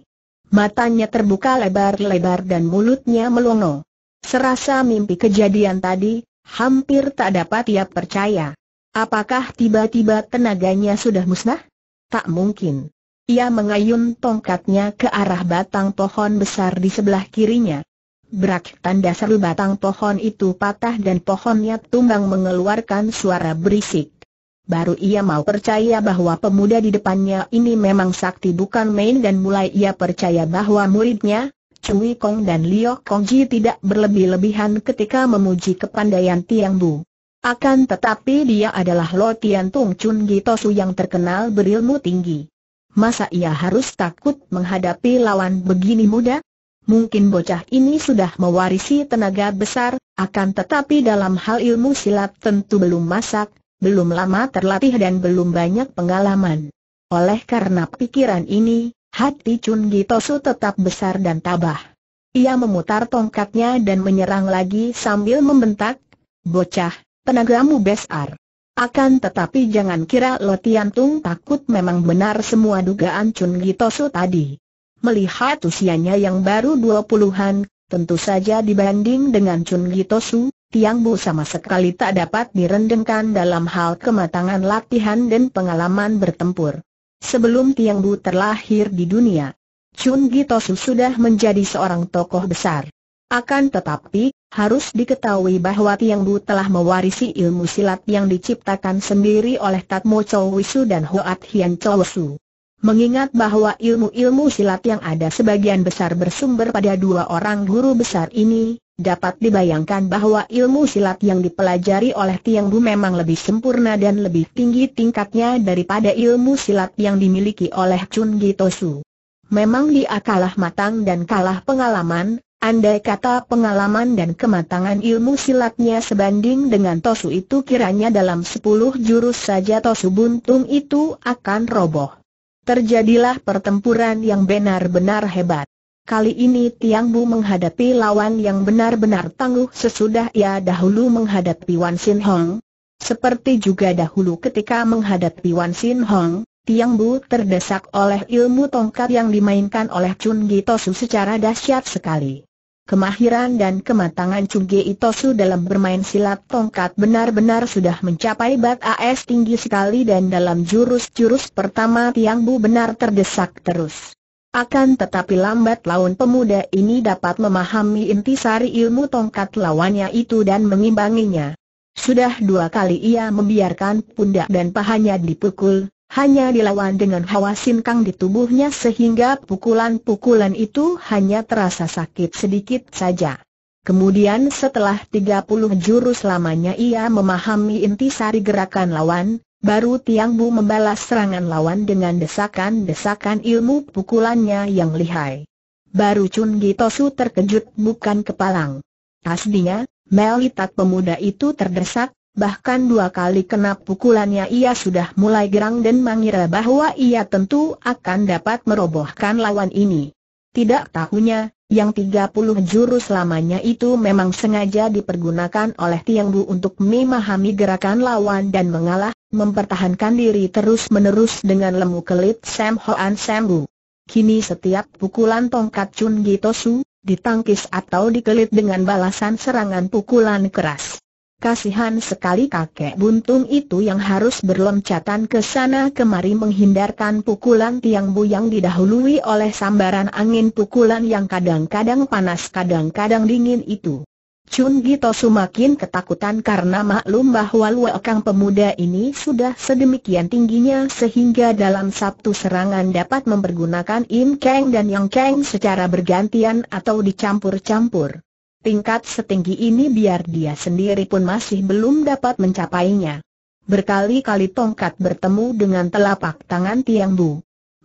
Matanya terbuka lebar-lebar dan mulutnya melongo. Serasa mimpi kejadian tadi, hampir tak dapat ia percaya. Apakah tiba-tiba tenaganya sudah musnah? Tak mungkin. Ia mengayun tongkatnya ke arah batang pohon besar di sebelah kirinya. Berak tanda seru batang pohon itu patah dan pohonnya tumbang mengeluarkan suara berisik. Baru ia mau percaya bahwa pemuda di depannya ini memang sakti bukan main dan mulai ia percaya bahwa muridnya, Cui Kong dan Kong Kongji tidak berlebih-lebihan ketika memuji kepandaian Tiang Bu. Akan tetapi dia adalah Lo Tian Tung Chun Gitosu yang terkenal berilmu tinggi. Masa ia harus takut menghadapi lawan begini muda? Mungkin bocah ini sudah mewarisi tenaga besar, akan tetapi dalam hal ilmu silat tentu belum masak, belum lama terlatih dan belum banyak pengalaman. Oleh karena pikiran ini, hati Chun Gitosu tetap besar dan tabah. Ia memutar tongkatnya dan menyerang lagi sambil membentak, Bocah, tenagamu besar. Akan tetapi jangan kira Lo Tung takut memang benar semua dugaan Chun Gitosu tadi. Melihat usianya yang baru dua puluhan, tentu saja dibanding dengan Chun Gitosu, Tiang Bu sama sekali tak dapat direndengkan dalam hal kematangan latihan dan pengalaman bertempur. Sebelum Tiang Bu terlahir di dunia, Chun Gitosu sudah menjadi seorang tokoh besar. Akan tetapi, harus diketahui bahwa Tiang Bu telah mewarisi ilmu silat yang diciptakan sendiri oleh Tatmo Chow dan Hoat Hian Chow Mengingat bahwa ilmu-ilmu silat yang ada sebagian besar bersumber pada dua orang guru besar ini, dapat dibayangkan bahwa ilmu silat yang dipelajari oleh Tiang Bu memang lebih sempurna dan lebih tinggi tingkatnya daripada ilmu silat yang dimiliki oleh Chun Gitosu. Memang dia kalah matang dan kalah pengalaman, Andai kata pengalaman dan kematangan ilmu silatnya sebanding dengan Tosu itu kiranya dalam sepuluh jurus saja Tosu buntung itu akan roboh. Terjadilah pertempuran yang benar-benar hebat. Kali ini Tiang Bu menghadapi lawan yang benar-benar tangguh sesudah ia dahulu menghadapi Wan Sin Hong. Seperti juga dahulu ketika menghadapi Wan Sin Hong, Tiang Bu terdesak oleh ilmu tongkat yang dimainkan oleh Chun Tosu secara dahsyat sekali. Kemahiran dan kematangan Chuge Itosu dalam bermain silat tongkat benar-benar sudah mencapai bat AS tinggi sekali dan dalam jurus-jurus pertama Tiang Bu benar terdesak terus. Akan tetapi lambat laun pemuda ini dapat memahami inti sari ilmu tongkat lawannya itu dan mengimbanginya. Sudah dua kali ia membiarkan pundak dan pahanya dipukul, hanya dilawan dengan hawa sinkang di tubuhnya sehingga pukulan-pukulan itu hanya terasa sakit sedikit saja. Kemudian setelah 30 jurus lamanya ia memahami intisari gerakan lawan, baru Tiang Bu membalas serangan lawan dengan desakan-desakan ilmu pukulannya yang lihai. Baru Chun Gitosu terkejut bukan kepalang. Pastinya, Melitat pemuda itu terdesak, bahkan dua kali kena pukulannya ia sudah mulai gerang dan mengira bahwa ia tentu akan dapat merobohkan lawan ini. Tidak tahunya, yang 30 jurus lamanya itu memang sengaja dipergunakan oleh Tiang Bu untuk memahami gerakan lawan dan mengalah, mempertahankan diri terus-menerus dengan lemu kelit Sam Hoan Sam Bu. Kini setiap pukulan tongkat Chun Gitosu, ditangkis atau dikelit dengan balasan serangan pukulan keras. Kasihan sekali kakek buntung itu yang harus berloncatan ke sana kemari menghindarkan pukulan tiang bu yang didahului oleh sambaran angin pukulan yang kadang-kadang panas kadang-kadang dingin itu. Chun Gito semakin ketakutan karena maklum bahwa luakang pemuda ini sudah sedemikian tingginya sehingga dalam satu serangan dapat mempergunakan Im Kang dan Yang Kang secara bergantian atau dicampur-campur. Tingkat setinggi ini biar dia sendiri pun masih belum dapat mencapainya. Berkali-kali tongkat bertemu dengan telapak tangan Tiang Bu.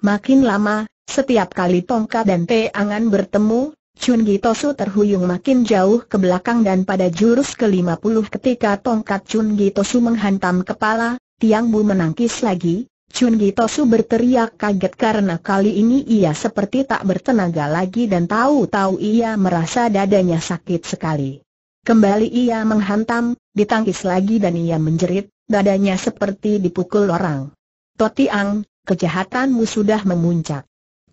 Makin lama, setiap kali tongkat dan teangan bertemu, Chun Gitosu terhuyung makin jauh ke belakang dan pada jurus ke-50 ketika tongkat Chun Gitosu menghantam kepala, Tiang Bu menangkis lagi, Chun Gitosu berteriak kaget karena kali ini ia seperti tak bertenaga lagi dan tahu-tahu ia merasa dadanya sakit sekali. Kembali ia menghantam, ditangkis lagi dan ia menjerit, dadanya seperti dipukul orang. Totiang, kejahatanmu sudah memuncak.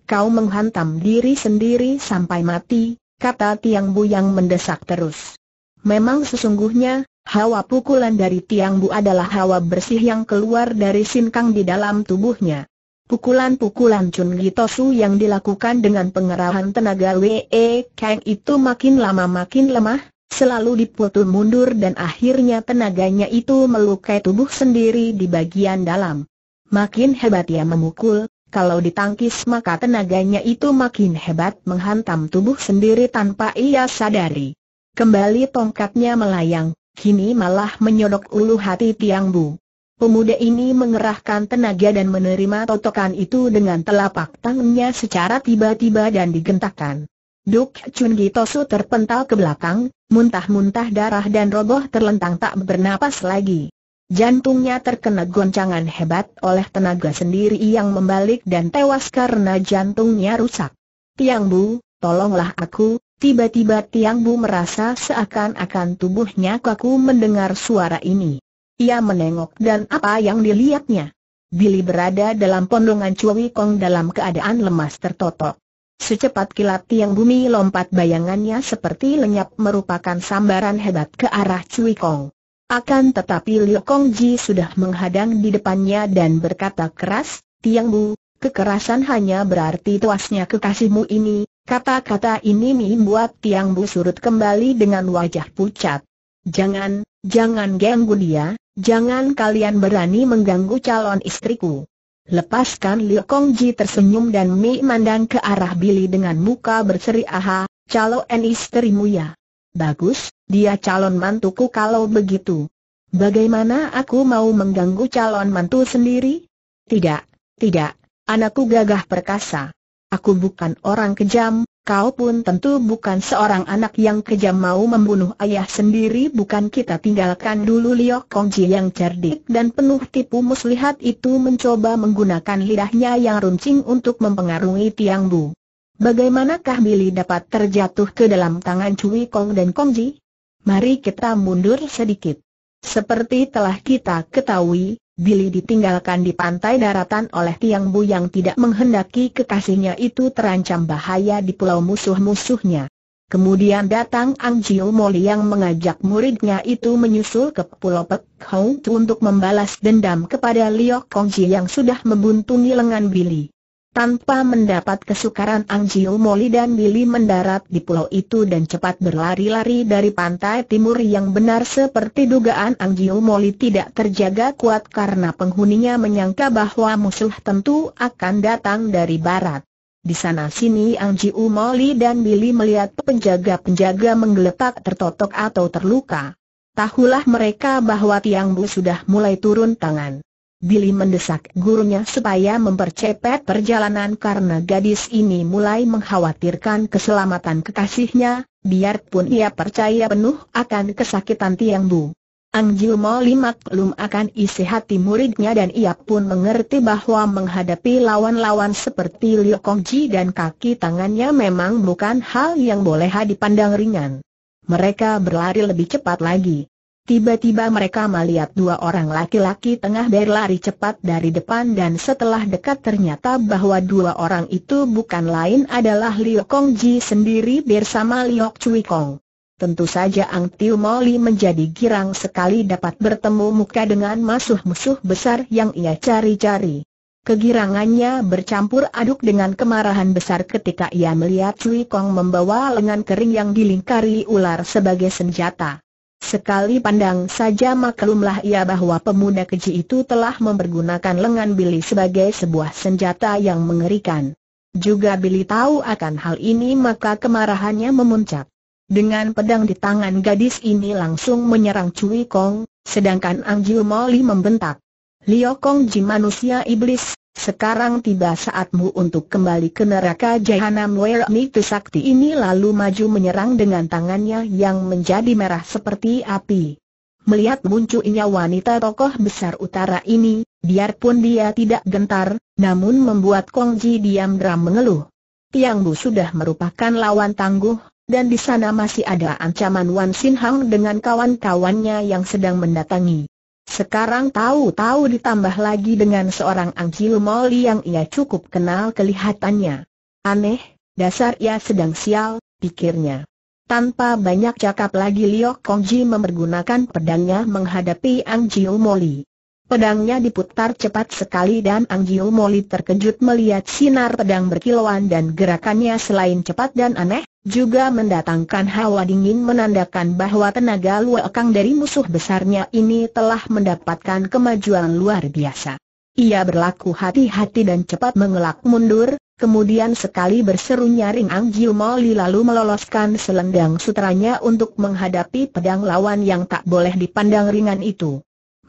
Kau menghantam diri sendiri sampai mati, kata Tiang Bu yang mendesak terus. Memang sesungguhnya, Hawa pukulan dari Tiang Bu adalah hawa bersih yang keluar dari sinkang di dalam tubuhnya. Pukulan-pukulan Chun Gitosu yang dilakukan dengan pengerahan tenaga Wee Kang itu makin lama makin lemah, selalu diputul mundur dan akhirnya tenaganya itu melukai tubuh sendiri di bagian dalam. Makin hebat ia memukul, kalau ditangkis maka tenaganya itu makin hebat menghantam tubuh sendiri tanpa ia sadari. Kembali tongkatnya melayang, kini malah menyodok ulu hati Tiang Bu. Pemuda ini mengerahkan tenaga dan menerima totokan itu dengan telapak tangannya secara tiba-tiba dan digentakkan. Duk Chun Gitosu terpental ke belakang, muntah-muntah darah dan roboh terlentang tak bernapas lagi. Jantungnya terkena goncangan hebat oleh tenaga sendiri yang membalik dan tewas karena jantungnya rusak. Tiang Bu, tolonglah aku, Tiba-tiba Tiang Bu merasa seakan-akan tubuhnya kaku mendengar suara ini. Ia menengok dan apa yang dilihatnya? Billy berada dalam pondongan Cui Kong dalam keadaan lemas tertotok. Secepat kilat Tiang Bumi lompat bayangannya seperti lenyap merupakan sambaran hebat ke arah Cui Kong. Akan tetapi Liu Kong Ji sudah menghadang di depannya dan berkata keras, Tiang Bu, kekerasan hanya berarti tuasnya kekasihmu ini, Kata-kata ini membuat Tiang Bu surut kembali dengan wajah pucat. Jangan, jangan ganggu dia, jangan kalian berani mengganggu calon istriku. Lepaskan Liu Kongji tersenyum dan Mi mandang ke arah Billy dengan muka berseri aha, calon istrimu ya. Bagus, dia calon mantuku kalau begitu. Bagaimana aku mau mengganggu calon mantu sendiri? Tidak, tidak, anakku gagah perkasa. Aku bukan orang kejam, kau pun tentu bukan seorang anak yang kejam mau membunuh ayah sendiri bukan kita tinggalkan dulu Liok Kongji yang cerdik dan penuh tipu muslihat itu mencoba menggunakan lidahnya yang runcing untuk mempengaruhi Tiang Bu. Bagaimanakah Billy dapat terjatuh ke dalam tangan Cui Kong dan Kongji? Mari kita mundur sedikit. Seperti telah kita ketahui, Billy ditinggalkan di pantai daratan oleh Tiang Bu yang tidak menghendaki kekasihnya itu terancam bahaya di pulau musuh-musuhnya. Kemudian datang Ang Jiu Moli yang mengajak muridnya itu menyusul ke pulau Pek Hou untuk membalas dendam kepada Liok Kongji yang sudah membuntungi lengan Billy. Tanpa mendapat kesukaran Ang Jiu Moli dan Billy mendarat di pulau itu dan cepat berlari-lari dari pantai timur yang benar seperti dugaan Ang Jiu Moli tidak terjaga kuat karena penghuninya menyangka bahwa musuh tentu akan datang dari barat. Di sana sini Ang Jiu Moli dan Billy melihat penjaga-penjaga menggeletak tertotok atau terluka. Tahulah mereka bahwa Tiang Bu sudah mulai turun tangan. Billy mendesak gurunya supaya mempercepat perjalanan karena gadis ini mulai mengkhawatirkan keselamatan kekasihnya, biarpun ia percaya penuh akan kesakitan Tiang Bu. Ang Jilmo belum akan isi hati muridnya dan ia pun mengerti bahwa menghadapi lawan-lawan seperti Liu Kongji dan kaki tangannya memang bukan hal yang boleh dipandang ringan. Mereka berlari lebih cepat lagi. Tiba-tiba mereka melihat dua orang laki-laki tengah berlari cepat dari depan dan setelah dekat ternyata bahwa dua orang itu bukan lain adalah Liu Kong Ji sendiri bersama Liu Cui Kong. Tentu saja Ang Tiu Moli menjadi girang sekali dapat bertemu muka dengan musuh-musuh besar yang ia cari-cari. Kegirangannya bercampur aduk dengan kemarahan besar ketika ia melihat Cui Kong membawa lengan kering yang dilingkari ular sebagai senjata. Sekali pandang saja maklumlah ia bahwa pemuda keji itu telah mempergunakan lengan Billy sebagai sebuah senjata yang mengerikan. Juga Billy tahu akan hal ini maka kemarahannya memuncak. Dengan pedang di tangan gadis ini langsung menyerang Cui Kong, sedangkan Ang Jiu Moli membentak. liokong Ji manusia iblis, sekarang tiba saatmu untuk kembali ke neraka Jahanam Where Niti Sakti ini lalu maju menyerang dengan tangannya yang menjadi merah seperti api. Melihat munculnya wanita tokoh besar utara ini, biarpun dia tidak gentar, namun membuat Kongji diam dram mengeluh. Tiang Bu sudah merupakan lawan tangguh, dan di sana masih ada ancaman Wan Sin Hang dengan kawan-kawannya yang sedang mendatangi. Sekarang tahu-tahu ditambah lagi dengan seorang Angkilu Moli yang ia cukup kenal kelihatannya. Aneh, dasar ia sedang sial, pikirnya. Tanpa banyak cakap lagi Liok Kongji mempergunakan pedangnya menghadapi Angkilu Moli. Pedangnya diputar cepat sekali dan Anggio Moli terkejut melihat sinar pedang berkilauan dan gerakannya selain cepat dan aneh, juga mendatangkan hawa dingin menandakan bahwa tenaga luakang dari musuh besarnya ini telah mendapatkan kemajuan luar biasa. Ia berlaku hati-hati dan cepat mengelak mundur, Kemudian sekali berseru nyaring Ang Jiu Moli lalu meloloskan selendang sutranya untuk menghadapi pedang lawan yang tak boleh dipandang ringan itu.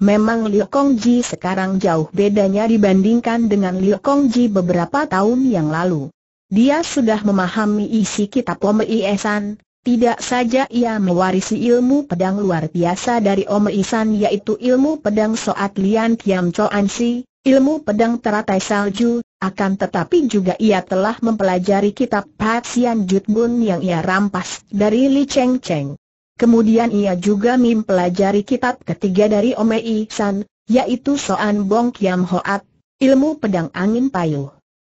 Memang Liu Kongji sekarang jauh bedanya dibandingkan dengan Liu Kongji beberapa tahun yang lalu. Dia sudah memahami isi kitab Ome Iesan, tidak saja ia mewarisi ilmu pedang luar biasa dari Ome Iesan yaitu ilmu pedang Soat Lian Kiam Choan Si, ilmu pedang teratai salju, akan tetapi juga ia telah mempelajari kitab Pat Sian Jutbun yang ia rampas dari Li Cheng Cheng. Kemudian ia juga mempelajari kitab ketiga dari Omei San, yaitu Soan Bong Kiam Hoat, ilmu pedang angin payuh.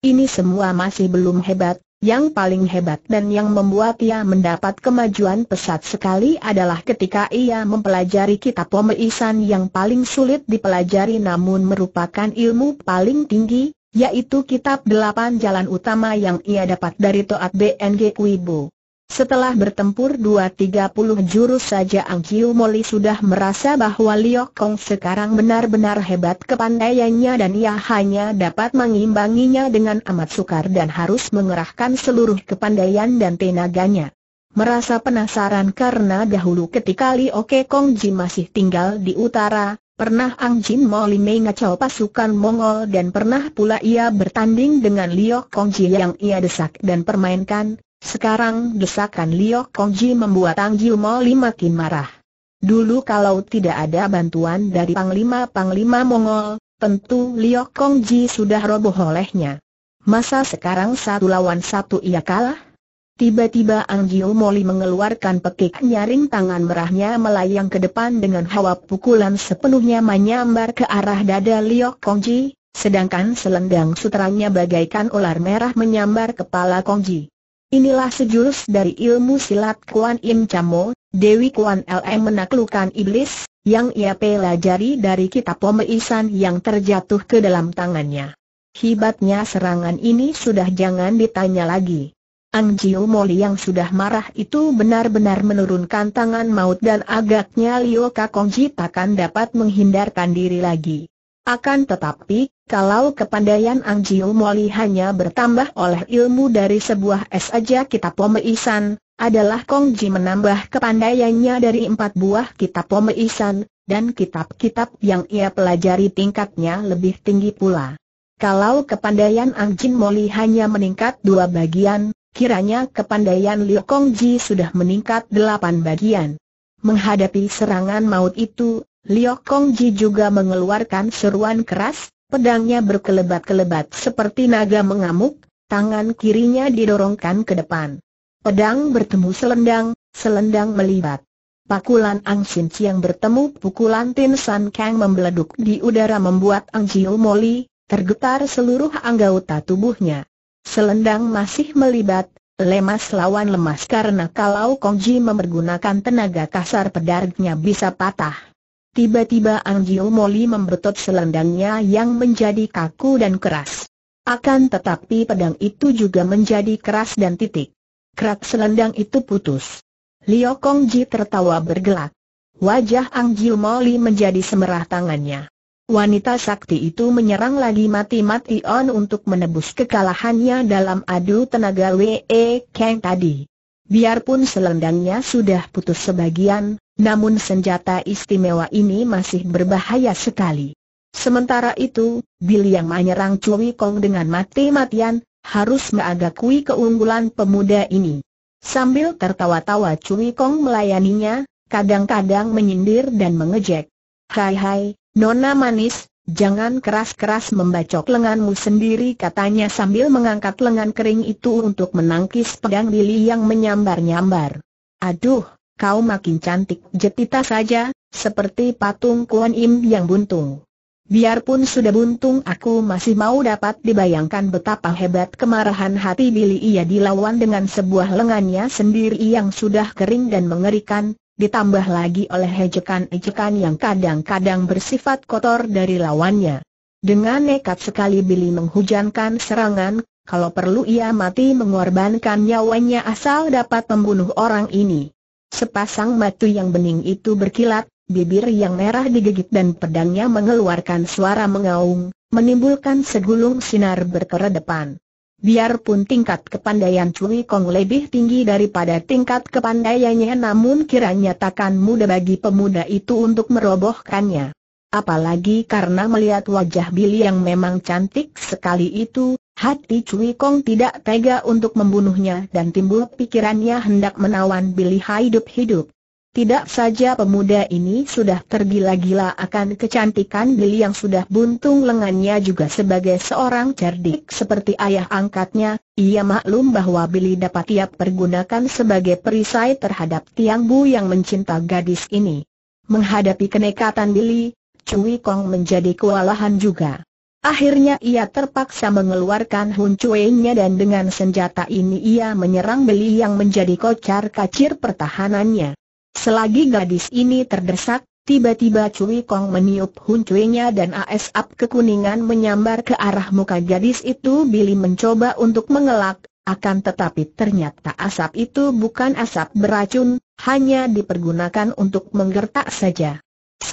Ini semua masih belum hebat, yang paling hebat dan yang membuat ia mendapat kemajuan pesat sekali adalah ketika ia mempelajari kitab San yang paling sulit dipelajari namun merupakan ilmu paling tinggi, yaitu kitab delapan jalan utama yang ia dapat dari Toat BNG Kuibu. Setelah bertempur 2-30 jurus saja Ang Kiu Moli sudah merasa bahwa Liu Kong sekarang benar-benar hebat kepandaiannya dan ia hanya dapat mengimbanginya dengan amat sukar dan harus mengerahkan seluruh kepandaian dan tenaganya. Merasa penasaran karena dahulu ketika Liu Kong Ji masih tinggal di utara, Pernah Ang Jin Moli mengacau pasukan Mongol dan pernah pula ia bertanding dengan Kong Ji yang ia desak dan permainkan, sekarang desakan Liu Kongji membuat Tang Jiu Moli makin marah. Dulu kalau tidak ada bantuan dari Panglima-Panglima Mongol, tentu Liu Kongji sudah roboh olehnya. Masa sekarang satu lawan satu ia kalah? Tiba-tiba Ang Jiu Moli mengeluarkan pekik nyaring tangan merahnya melayang ke depan dengan hawa pukulan sepenuhnya menyambar ke arah dada Liu Kongji, sedangkan selendang sutranya bagaikan ular merah menyambar kepala Kongji. Inilah sejurus dari ilmu silat Kuan Im Chamo, Dewi Kuan LM menaklukkan iblis, yang ia pelajari dari kitab pemeisan yang terjatuh ke dalam tangannya. Hibatnya serangan ini sudah jangan ditanya lagi. Ang Jiu Moli yang sudah marah itu benar-benar menurunkan tangan maut dan agaknya Liu Kakongji takkan dapat menghindarkan diri lagi. Akan tetapi, kalau kepandaian Ang Jiu Moli hanya bertambah oleh ilmu dari sebuah es aja kitab pemeisan, adalah Kong Ji menambah kepandaiannya dari empat buah kitab pemeisan, dan kitab-kitab yang ia pelajari tingkatnya lebih tinggi pula. Kalau kepandaian Ang Jin Moli hanya meningkat dua bagian, kiranya kepandaian Liu Kong Ji sudah meningkat delapan bagian. Menghadapi serangan maut itu, Liu Kong Ji juga mengeluarkan seruan keras, Pedangnya berkelebat-kelebat seperti naga mengamuk, tangan kirinya didorongkan ke depan. Pedang bertemu selendang, selendang melibat. Pakulan Ang Sin Chiang bertemu pukulan Tin San Kang membeleduk di udara membuat Ang Jiu Moli, tergetar seluruh anggota tubuhnya. Selendang masih melibat, lemas lawan lemas karena kalau Kong Ji memergunakan tenaga kasar pedargnya bisa patah. Tiba-tiba Jiu Moli membetot selendangnya yang menjadi kaku dan keras. Akan tetapi pedang itu juga menjadi keras dan titik. Kerak selendang itu putus. Kong Ji tertawa bergelak. Wajah Ang Jiu Moli menjadi semerah tangannya. Wanita sakti itu menyerang lagi mati-matian untuk menebus kekalahannya dalam adu tenaga Wei Kang tadi. Biarpun selendangnya sudah putus sebagian, namun senjata istimewa ini masih berbahaya sekali. Sementara itu, Billy yang menyerang Cui Kong dengan mati-matian, harus mengagakui keunggulan pemuda ini. Sambil tertawa-tawa Cui Kong melayaninya, kadang-kadang menyindir dan mengejek. Hai hai, nona manis, Jangan keras-keras membacok lenganmu sendiri katanya sambil mengangkat lengan kering itu untuk menangkis pedang Billy yang menyambar-nyambar. Aduh, kau makin cantik jetita saja, seperti patung Kuan Im yang buntung. Biarpun sudah buntung aku masih mau dapat dibayangkan betapa hebat kemarahan hati Billy ia dilawan dengan sebuah lengannya sendiri yang sudah kering dan mengerikan, ditambah lagi oleh hejekan-hejekan yang kadang-kadang bersifat kotor dari lawannya. Dengan nekat sekali Billy menghujankan serangan, kalau perlu ia mati mengorbankan nyawanya asal dapat membunuh orang ini. Sepasang mata yang bening itu berkilat, bibir yang merah digigit dan pedangnya mengeluarkan suara mengaung, menimbulkan segulung sinar berkeredepan. Biarpun tingkat kepandaian Cui Kong lebih tinggi daripada tingkat kepandaiannya namun kiranya takkan mudah bagi pemuda itu untuk merobohkannya. Apalagi karena melihat wajah Billy yang memang cantik sekali itu, Hati Cui Kong tidak tega untuk membunuhnya dan timbul pikirannya hendak menawan Billy hidup-hidup. Tidak saja pemuda ini sudah tergila-gila akan kecantikan Billy yang sudah buntung lengannya juga sebagai seorang cerdik seperti ayah angkatnya, ia maklum bahwa Billy dapat ia pergunakan sebagai perisai terhadap Tiang Bu yang mencinta gadis ini. Menghadapi kenekatan Billy, Cui Kong menjadi kewalahan juga. Akhirnya ia terpaksa mengeluarkan huncuenya dan dengan senjata ini ia menyerang Beli yang menjadi kocar kacir pertahanannya. Selagi gadis ini terdesak, tiba-tiba Cui Kong meniup huncuenya dan asap kekuningan menyambar ke arah muka gadis itu Billy mencoba untuk mengelak, akan tetapi ternyata asap itu bukan asap beracun, hanya dipergunakan untuk menggertak saja.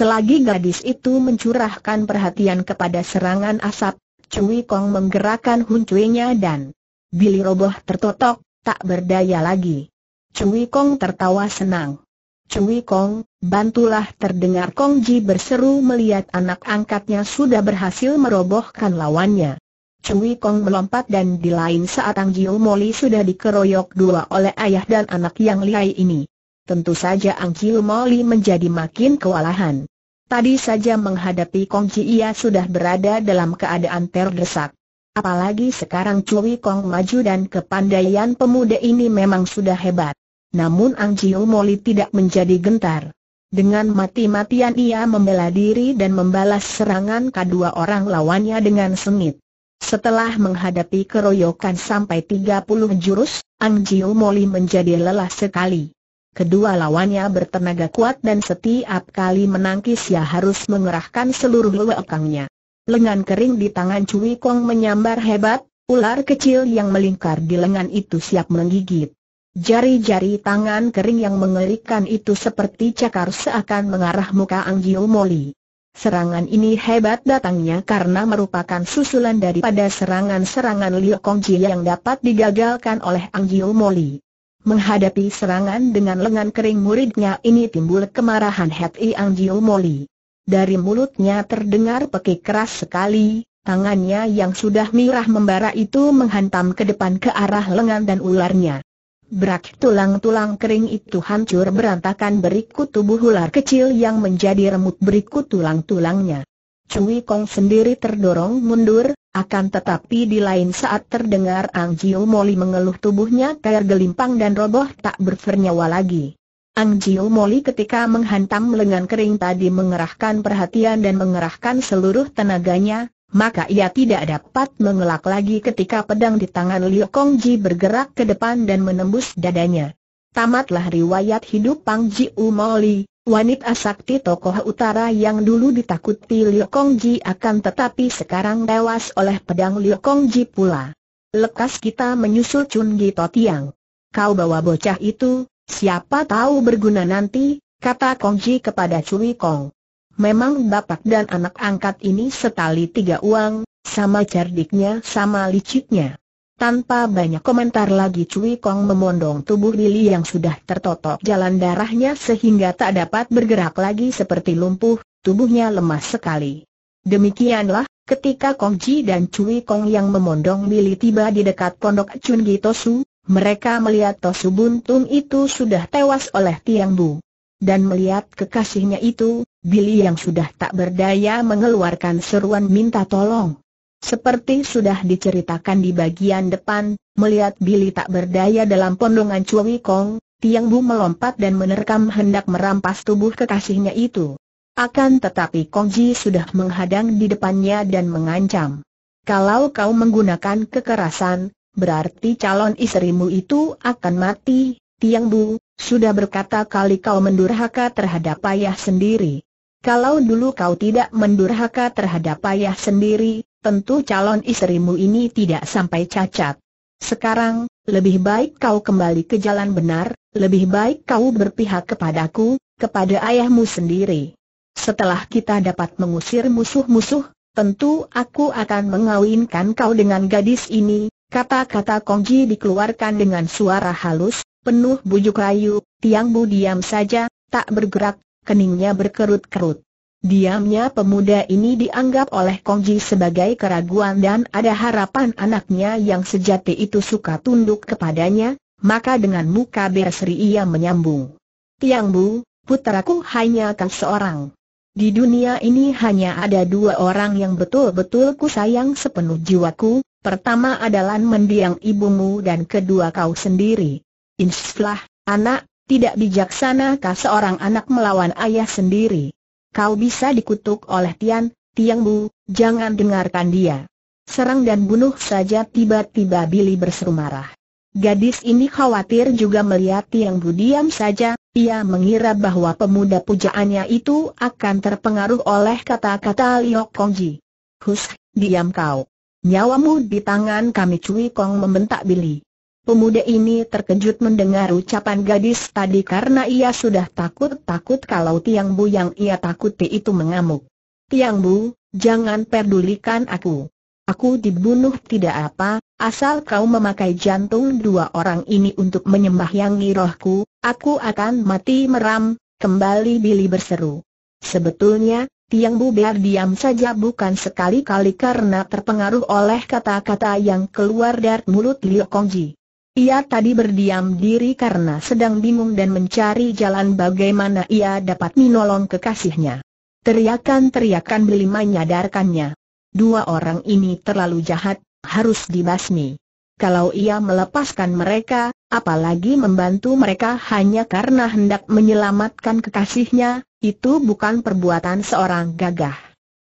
Selagi gadis itu mencurahkan perhatian kepada serangan asap, Cui Kong menggerakkan huncuinya dan Billy roboh tertotok, tak berdaya lagi. Cui Kong tertawa senang. Cui Kong, bantulah terdengar Kong Ji berseru melihat anak angkatnya sudah berhasil merobohkan lawannya. Cui Kong melompat dan di lain saat Ang Jiu Moli sudah dikeroyok dua oleh ayah dan anak yang lihai ini. Tentu saja Ang Jiu Moli menjadi makin kewalahan. Tadi saja menghadapi Kong Ji ia sudah berada dalam keadaan terdesak. Apalagi sekarang Cui Kong maju dan kepandaian pemuda ini memang sudah hebat. Namun Ang Jiu Moli tidak menjadi gentar. Dengan mati-matian ia membela diri dan membalas serangan kedua orang lawannya dengan sengit. Setelah menghadapi keroyokan sampai 30 jurus, Ang Jiu Moli menjadi lelah sekali. Kedua lawannya bertenaga kuat dan setiap kali menangkis ia harus mengerahkan seluruh lekangnya. Lengan kering di tangan Cui Kong menyambar hebat, ular kecil yang melingkar di lengan itu siap menggigit. Jari-jari tangan kering yang mengerikan itu seperti cakar seakan mengarah muka Anggio Moli. Serangan ini hebat datangnya karena merupakan susulan daripada serangan-serangan Liu Kong Ji yang dapat digagalkan oleh Anggio Moli. Menghadapi serangan dengan lengan kering muridnya ini timbul kemarahan Het Ang Jiu Moli. Dari mulutnya terdengar pekik keras sekali, tangannya yang sudah mirah membara itu menghantam ke depan ke arah lengan dan ularnya. Berak tulang-tulang kering itu hancur berantakan berikut tubuh ular kecil yang menjadi remuk berikut tulang-tulangnya. Cui Kong sendiri terdorong mundur, akan tetapi di lain saat terdengar Ang Jiu Moli mengeluh tubuhnya kayak gelimpang dan roboh tak bernyawa lagi. Ang Jiu Moli ketika menghantam lengan kering tadi mengerahkan perhatian dan mengerahkan seluruh tenaganya, maka ia tidak dapat mengelak lagi ketika pedang di tangan Liu Kongji bergerak ke depan dan menembus dadanya. Tamatlah riwayat hidup Pang Jiu Moli, Wanita sakti tokoh utara yang dulu ditakuti Liu Kongji akan tetapi sekarang tewas oleh pedang Liu Kongji pula. Lekas kita menyusul Chun Gito Tiang. Kau bawa bocah itu, siapa tahu berguna nanti, kata Kongji kepada Cui Kong. Memang bapak dan anak angkat ini setali tiga uang, sama cerdiknya sama liciknya. Tanpa banyak komentar lagi Cui Kong memondong tubuh Lili yang sudah tertotok jalan darahnya sehingga tak dapat bergerak lagi seperti lumpuh, tubuhnya lemas sekali. Demikianlah, ketika Kong Ji dan Cui Kong yang memondong Lili tiba di dekat pondok Chun Gi Tosu, mereka melihat Tosu Buntung itu sudah tewas oleh Tiang Bu. Dan melihat kekasihnya itu, Billy yang sudah tak berdaya mengeluarkan seruan minta tolong. Seperti sudah diceritakan di bagian depan, melihat Billy tak berdaya dalam pondongan Cui Kong, Tiang Bu melompat dan menerkam hendak merampas tubuh kekasihnya itu. Akan tetapi Kong Ji sudah menghadang di depannya dan mengancam. Kalau kau menggunakan kekerasan, berarti calon istrimu itu akan mati, Tiang Bu, sudah berkata kali kau mendurhaka terhadap ayah sendiri. Kalau dulu kau tidak mendurhaka terhadap ayah sendiri, tentu calon istrimu ini tidak sampai cacat. Sekarang, lebih baik kau kembali ke jalan benar, lebih baik kau berpihak kepadaku, kepada ayahmu sendiri. Setelah kita dapat mengusir musuh-musuh, tentu aku akan mengawinkan kau dengan gadis ini, kata-kata Kongji dikeluarkan dengan suara halus, penuh bujuk rayu, Tiang Bu diam saja, tak bergerak, keningnya berkerut-kerut. Diamnya pemuda ini dianggap oleh Kongji sebagai keraguan dan ada harapan anaknya yang sejati itu suka tunduk kepadanya, maka dengan muka berseri ia menyambung. Tiang Bu, puteraku hanya kau seorang. Di dunia ini hanya ada dua orang yang betul-betul ku sayang sepenuh jiwaku, pertama adalah mendiang ibumu dan kedua kau sendiri. Insyaallah, anak, tidak bijaksana kau seorang anak melawan ayah sendiri kau bisa dikutuk oleh Tian, Tiang Bu, jangan dengarkan dia. Serang dan bunuh saja tiba-tiba Billy berseru marah. Gadis ini khawatir juga melihat Tiang Bu diam saja, ia mengira bahwa pemuda pujaannya itu akan terpengaruh oleh kata-kata Liok Ji. Hus, diam kau. Nyawamu di tangan kami Cui Kong membentak Billy. Pemuda ini terkejut mendengar ucapan gadis tadi karena ia sudah takut-takut kalau Tiang Bu yang ia takuti itu mengamuk. Tiang Bu, jangan pedulikan aku. Aku dibunuh tidak apa, asal kau memakai jantung dua orang ini untuk menyembah yang rohku, aku akan mati meram, kembali Billy berseru. Sebetulnya, Tiang Bu biar diam saja bukan sekali-kali karena terpengaruh oleh kata-kata yang keluar dari mulut Liu Kongji. Ia tadi berdiam diri karena sedang bingung dan mencari jalan bagaimana ia dapat menolong kekasihnya. Teriakan-teriakan Beli menyadarkannya. Dua orang ini terlalu jahat, harus dibasmi. Kalau ia melepaskan mereka, apalagi membantu mereka hanya karena hendak menyelamatkan kekasihnya, itu bukan perbuatan seorang gagah.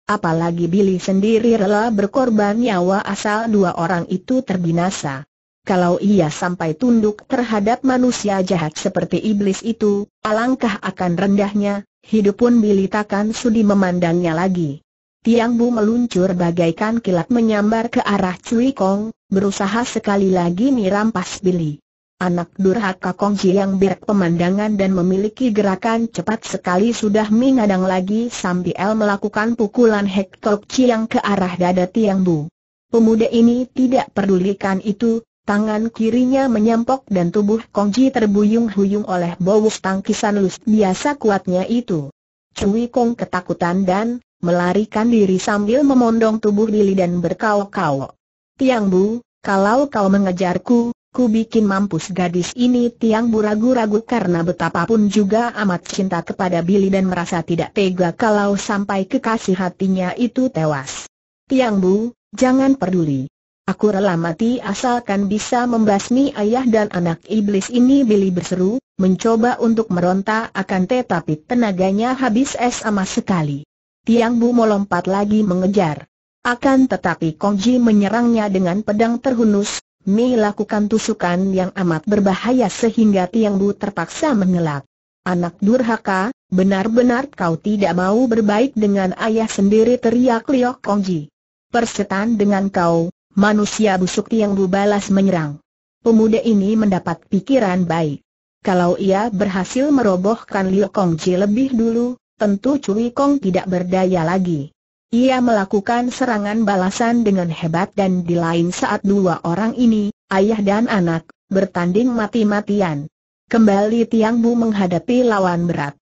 Apalagi Billy sendiri rela berkorban nyawa asal dua orang itu terbinasa kalau ia sampai tunduk terhadap manusia jahat seperti iblis itu, alangkah akan rendahnya, hidup pun Billy takkan sudi memandangnya lagi. Tiang Bu meluncur bagaikan kilat menyambar ke arah Cui Kong, berusaha sekali lagi merampas Billy. Anak durhaka Kong Ji yang pemandangan dan memiliki gerakan cepat sekali sudah mengadang lagi sambil melakukan pukulan Hektok yang ke arah dada Tiang Bu. Pemuda ini tidak pedulikan itu, Tangan kirinya menyampok dan tubuh Kongji terbuyung-huyung oleh bawah tangkisan lus biasa kuatnya itu. Cui Kong ketakutan dan melarikan diri sambil memondong tubuh Lili dan berkau-kau. Tiang Bu, kalau kau mengejarku, ku bikin mampus gadis ini Tiang Bu ragu-ragu karena betapapun juga amat cinta kepada Billy dan merasa tidak tega kalau sampai kekasih hatinya itu tewas. Tiang Bu, jangan peduli. Aku rela mati asalkan bisa membasmi ayah dan anak iblis ini Billy berseru, mencoba untuk meronta akan tetapi tenaganya habis es sama sekali. Tiang Bu melompat lagi mengejar. Akan tetapi Kongji menyerangnya dengan pedang terhunus, Mi lakukan tusukan yang amat berbahaya sehingga Tiang Bu terpaksa mengelak. Anak durhaka, benar-benar kau tidak mau berbaik dengan ayah sendiri teriak Liok Kongji. Persetan dengan kau, Manusia busuk yang balas menyerang. Pemuda ini mendapat pikiran baik. Kalau ia berhasil merobohkan Liu Kongji lebih dulu, tentu Cui Kong tidak berdaya lagi. Ia melakukan serangan balasan dengan hebat dan di lain saat dua orang ini, ayah dan anak, bertanding mati-matian. Kembali Tiang Bu menghadapi lawan berat.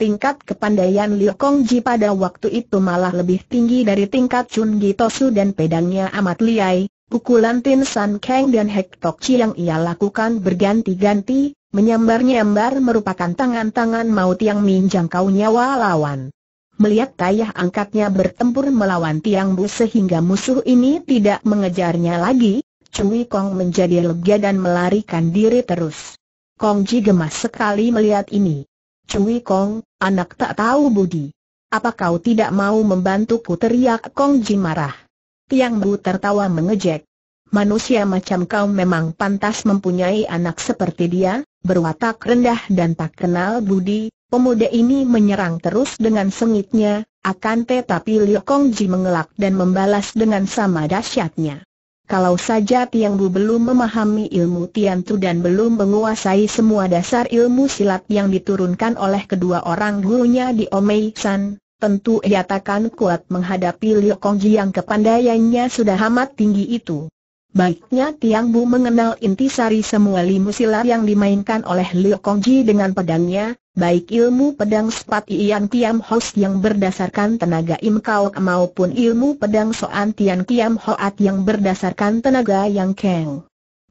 Tingkat kepandaian Liu Kongji pada waktu itu malah lebih tinggi dari tingkat Chun Gitosu dan pedangnya amat liai. Pukulan Tin San Kang dan Hek Tok Chi yang ia lakukan berganti-ganti, menyambar-nyambar merupakan tangan-tangan maut yang minjangkau nyawa lawan. Melihat tayah angkatnya bertempur melawan Tiang Bu sehingga musuh ini tidak mengejarnya lagi, Cui Kong menjadi lega dan melarikan diri terus. Kong Ji gemas sekali melihat ini. Cui Kong, anak tak tahu budi. Apa kau tidak mau membantuku teriak Kong Ji marah. Tiang Bu tertawa mengejek. Manusia macam kau memang pantas mempunyai anak seperti dia, berwatak rendah dan tak kenal budi, pemuda ini menyerang terus dengan sengitnya, akan tetapi Liu Kong Ji mengelak dan membalas dengan sama dahsyatnya. Kalau saja Tiang Bu belum memahami ilmu Tian Tu dan belum menguasai semua dasar ilmu silat yang diturunkan oleh kedua orang gurunya di Omei San, tentu ia takkan kuat menghadapi Liu Kongji yang kepandaiannya sudah amat tinggi itu. Baiknya Tiang Bu mengenal intisari semua ilmu silat yang dimainkan oleh Liu Kongji dengan pedangnya, baik ilmu pedang Spat Ian Kiam Hos yang berdasarkan tenaga Im Kau maupun ilmu pedang Soan Tian Kiam Hoat yang berdasarkan tenaga Yang Keng.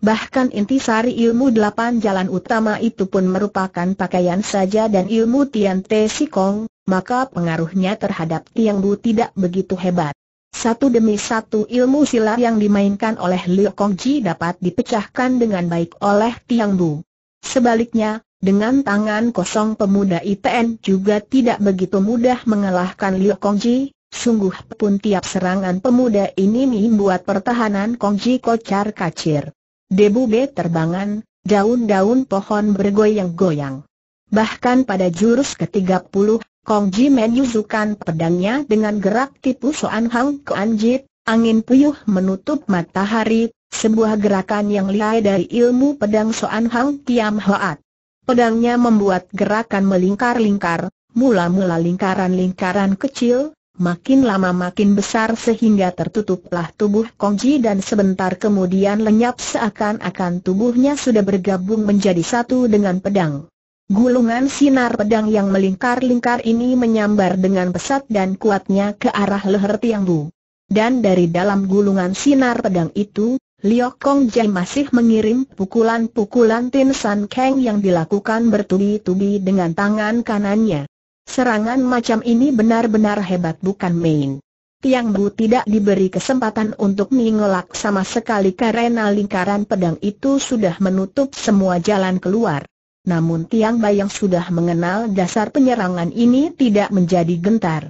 Bahkan intisari ilmu delapan jalan utama itu pun merupakan pakaian saja dan ilmu Tian Te Sikong, maka pengaruhnya terhadap Tiang Bu tidak begitu hebat. Satu demi satu ilmu silat yang dimainkan oleh Liu Kongji dapat dipecahkan dengan baik oleh Tiang Bu. Sebaliknya, dengan tangan kosong pemuda IPN juga tidak begitu mudah mengalahkan Liu Kongji, sungguh pun tiap serangan pemuda ini membuat pertahanan Kongji kocar kacir. Debu be terbangan, daun-daun pohon bergoyang-goyang. Bahkan pada jurus ke-30, Kongji menyusukan pedangnya dengan gerak tipu Soan Hang Anjit, angin puyuh menutup matahari, sebuah gerakan yang lihai dari ilmu pedang Soan Hang Tiam Hoat. Pedangnya membuat gerakan melingkar-lingkar, mula-mula lingkaran-lingkaran kecil, makin lama makin besar sehingga tertutuplah tubuh Kongji dan sebentar kemudian lenyap seakan-akan tubuhnya sudah bergabung menjadi satu dengan pedang. Gulungan sinar pedang yang melingkar-lingkar ini menyambar dengan pesat dan kuatnya ke arah leher Tiang Bu. Dan dari dalam gulungan sinar pedang itu, Liok Kong Jai masih mengirim pukulan-pukulan Tin San Kang yang dilakukan bertubi-tubi dengan tangan kanannya. Serangan macam ini benar-benar hebat bukan main. Tiang Bu tidak diberi kesempatan untuk mengelak sama sekali karena lingkaran pedang itu sudah menutup semua jalan keluar. Namun Tiang Bayang sudah mengenal dasar penyerangan ini tidak menjadi gentar.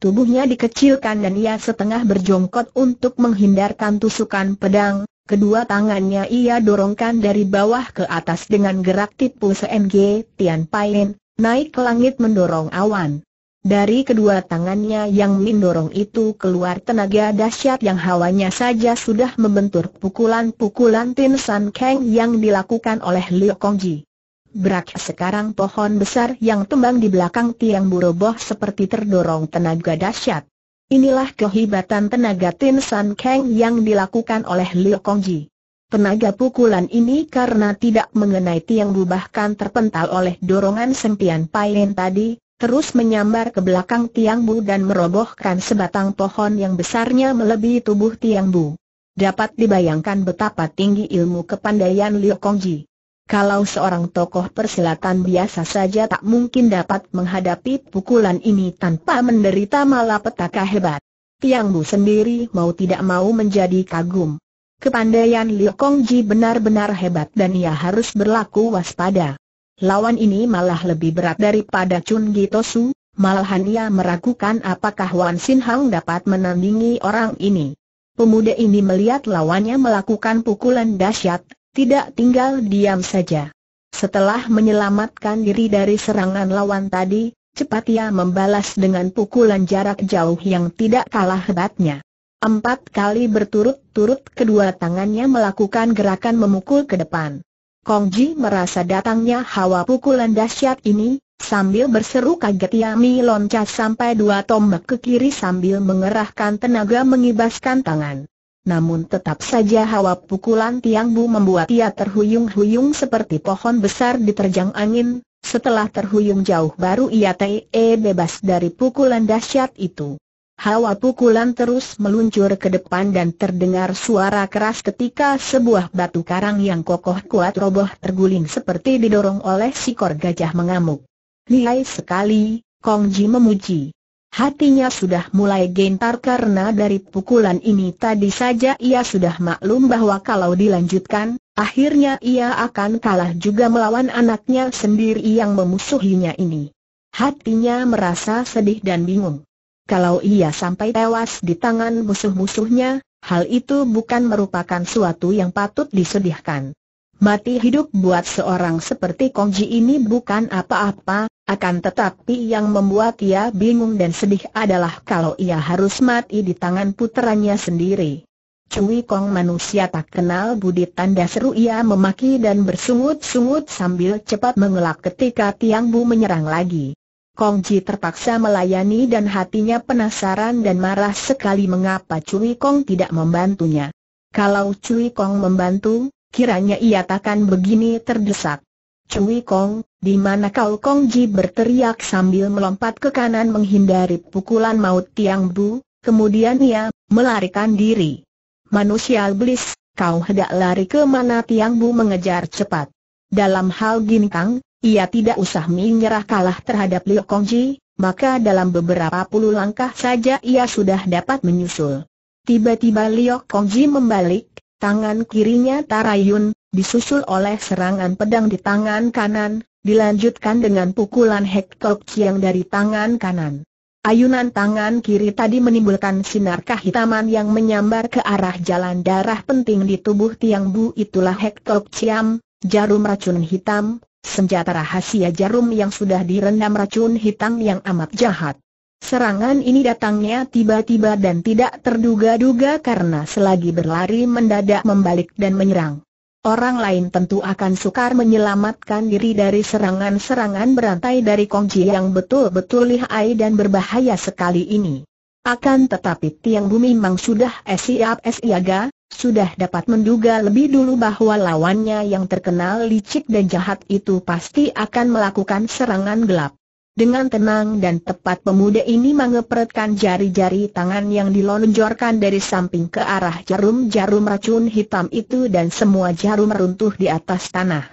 Tubuhnya dikecilkan dan ia setengah berjongkot untuk menghindarkan tusukan pedang, Kedua tangannya ia dorongkan dari bawah ke atas dengan gerak tipu CMG Tian Pain, naik ke langit mendorong awan. Dari kedua tangannya yang mendorong itu keluar tenaga dahsyat yang hawanya saja sudah membentur pukulan-pukulan Tin San Kang yang dilakukan oleh Liu Kongji. Berak sekarang pohon besar yang tembang di belakang tiang buroboh seperti terdorong tenaga dahsyat. Inilah kehebatan tenaga Tin San Kang yang dilakukan oleh Liu Kongji. Tenaga pukulan ini karena tidak mengenai tiang bahkan terpental oleh dorongan sempian Pailin tadi, terus menyambar ke belakang tiang bu dan merobohkan sebatang pohon yang besarnya melebihi tubuh tiang bu. Dapat dibayangkan betapa tinggi ilmu kepandaian Liu Kongji. Kalau seorang tokoh persilatan biasa saja tak mungkin dapat menghadapi pukulan ini tanpa menderita malapetaka hebat. Tiang Bu sendiri mau tidak mau menjadi kagum. Kepandaian Liu Kongji benar-benar hebat dan ia harus berlaku waspada. Lawan ini malah lebih berat daripada Chun Gitosu, malahan ia meragukan apakah Wan Sin Hang dapat menandingi orang ini. Pemuda ini melihat lawannya melakukan pukulan dahsyat, tidak tinggal diam saja. Setelah menyelamatkan diri dari serangan lawan tadi, cepat ia membalas dengan pukulan jarak jauh yang tidak kalah hebatnya. Empat kali berturut-turut kedua tangannya melakukan gerakan memukul ke depan. Kong Ji merasa datangnya hawa pukulan dahsyat ini, sambil berseru kaget ia loncat sampai dua tombak ke kiri sambil mengerahkan tenaga mengibaskan tangan. Namun tetap saja hawa pukulan Tiang Bu membuat ia terhuyung-huyung seperti pohon besar diterjang angin, setelah terhuyung jauh baru ia te bebas dari pukulan dahsyat itu. Hawa pukulan terus meluncur ke depan dan terdengar suara keras ketika sebuah batu karang yang kokoh kuat roboh terguling seperti didorong oleh sikor gajah mengamuk. Lihai sekali, Kong Ji memuji. Hatinya sudah mulai gentar karena dari pukulan ini tadi saja ia sudah maklum bahwa kalau dilanjutkan, akhirnya ia akan kalah juga melawan anaknya sendiri yang memusuhinya ini. Hatinya merasa sedih dan bingung. Kalau ia sampai tewas di tangan musuh-musuhnya, hal itu bukan merupakan suatu yang patut disedihkan. Mati hidup buat seorang seperti Kongji ini bukan apa-apa, akan tetapi yang membuat ia bingung dan sedih adalah kalau ia harus mati di tangan puteranya sendiri. Cui Kong manusia tak kenal budi tanda seru ia memaki dan bersungut-sungut sambil cepat mengelak ketika Tiang Bu menyerang lagi. Kong Ji terpaksa melayani dan hatinya penasaran dan marah sekali mengapa Cui Kong tidak membantunya. Kalau Cui Kong membantu, kiranya ia takkan begini terdesak. Cui Kong, di mana kau Kong Ji berteriak sambil melompat ke kanan menghindari pukulan maut Tiang Bu, kemudian ia melarikan diri. Manusia iblis, kau hendak lari ke mana Tiang Bu mengejar cepat. Dalam hal ginkang, ia tidak usah menyerah kalah terhadap Liu Ji, maka dalam beberapa puluh langkah saja ia sudah dapat menyusul. Tiba-tiba Liu Ji membalik, tangan kirinya Tarayun, disusul oleh serangan pedang di tangan kanan, dilanjutkan dengan pukulan Hektok Chiang dari tangan kanan. Ayunan tangan kiri tadi menimbulkan sinar kehitaman yang menyambar ke arah jalan darah penting di tubuh Tiang Bu itulah Hektok Chiam, jarum racun hitam, senjata rahasia jarum yang sudah direndam racun hitam yang amat jahat. Serangan ini datangnya tiba-tiba dan tidak terduga-duga karena selagi berlari mendadak membalik dan menyerang orang lain tentu akan sukar menyelamatkan diri dari serangan-serangan berantai dari Kongji yang betul-betul lihai dan berbahaya sekali ini. Akan tetapi Tiang Bumi memang sudah eh, siap eh, siaga, sudah dapat menduga lebih dulu bahwa lawannya yang terkenal licik dan jahat itu pasti akan melakukan serangan gelap. Dengan tenang dan tepat pemuda ini mengepretkan jari-jari tangan yang dilonjorkan dari samping ke arah jarum-jarum racun hitam itu dan semua jarum runtuh di atas tanah.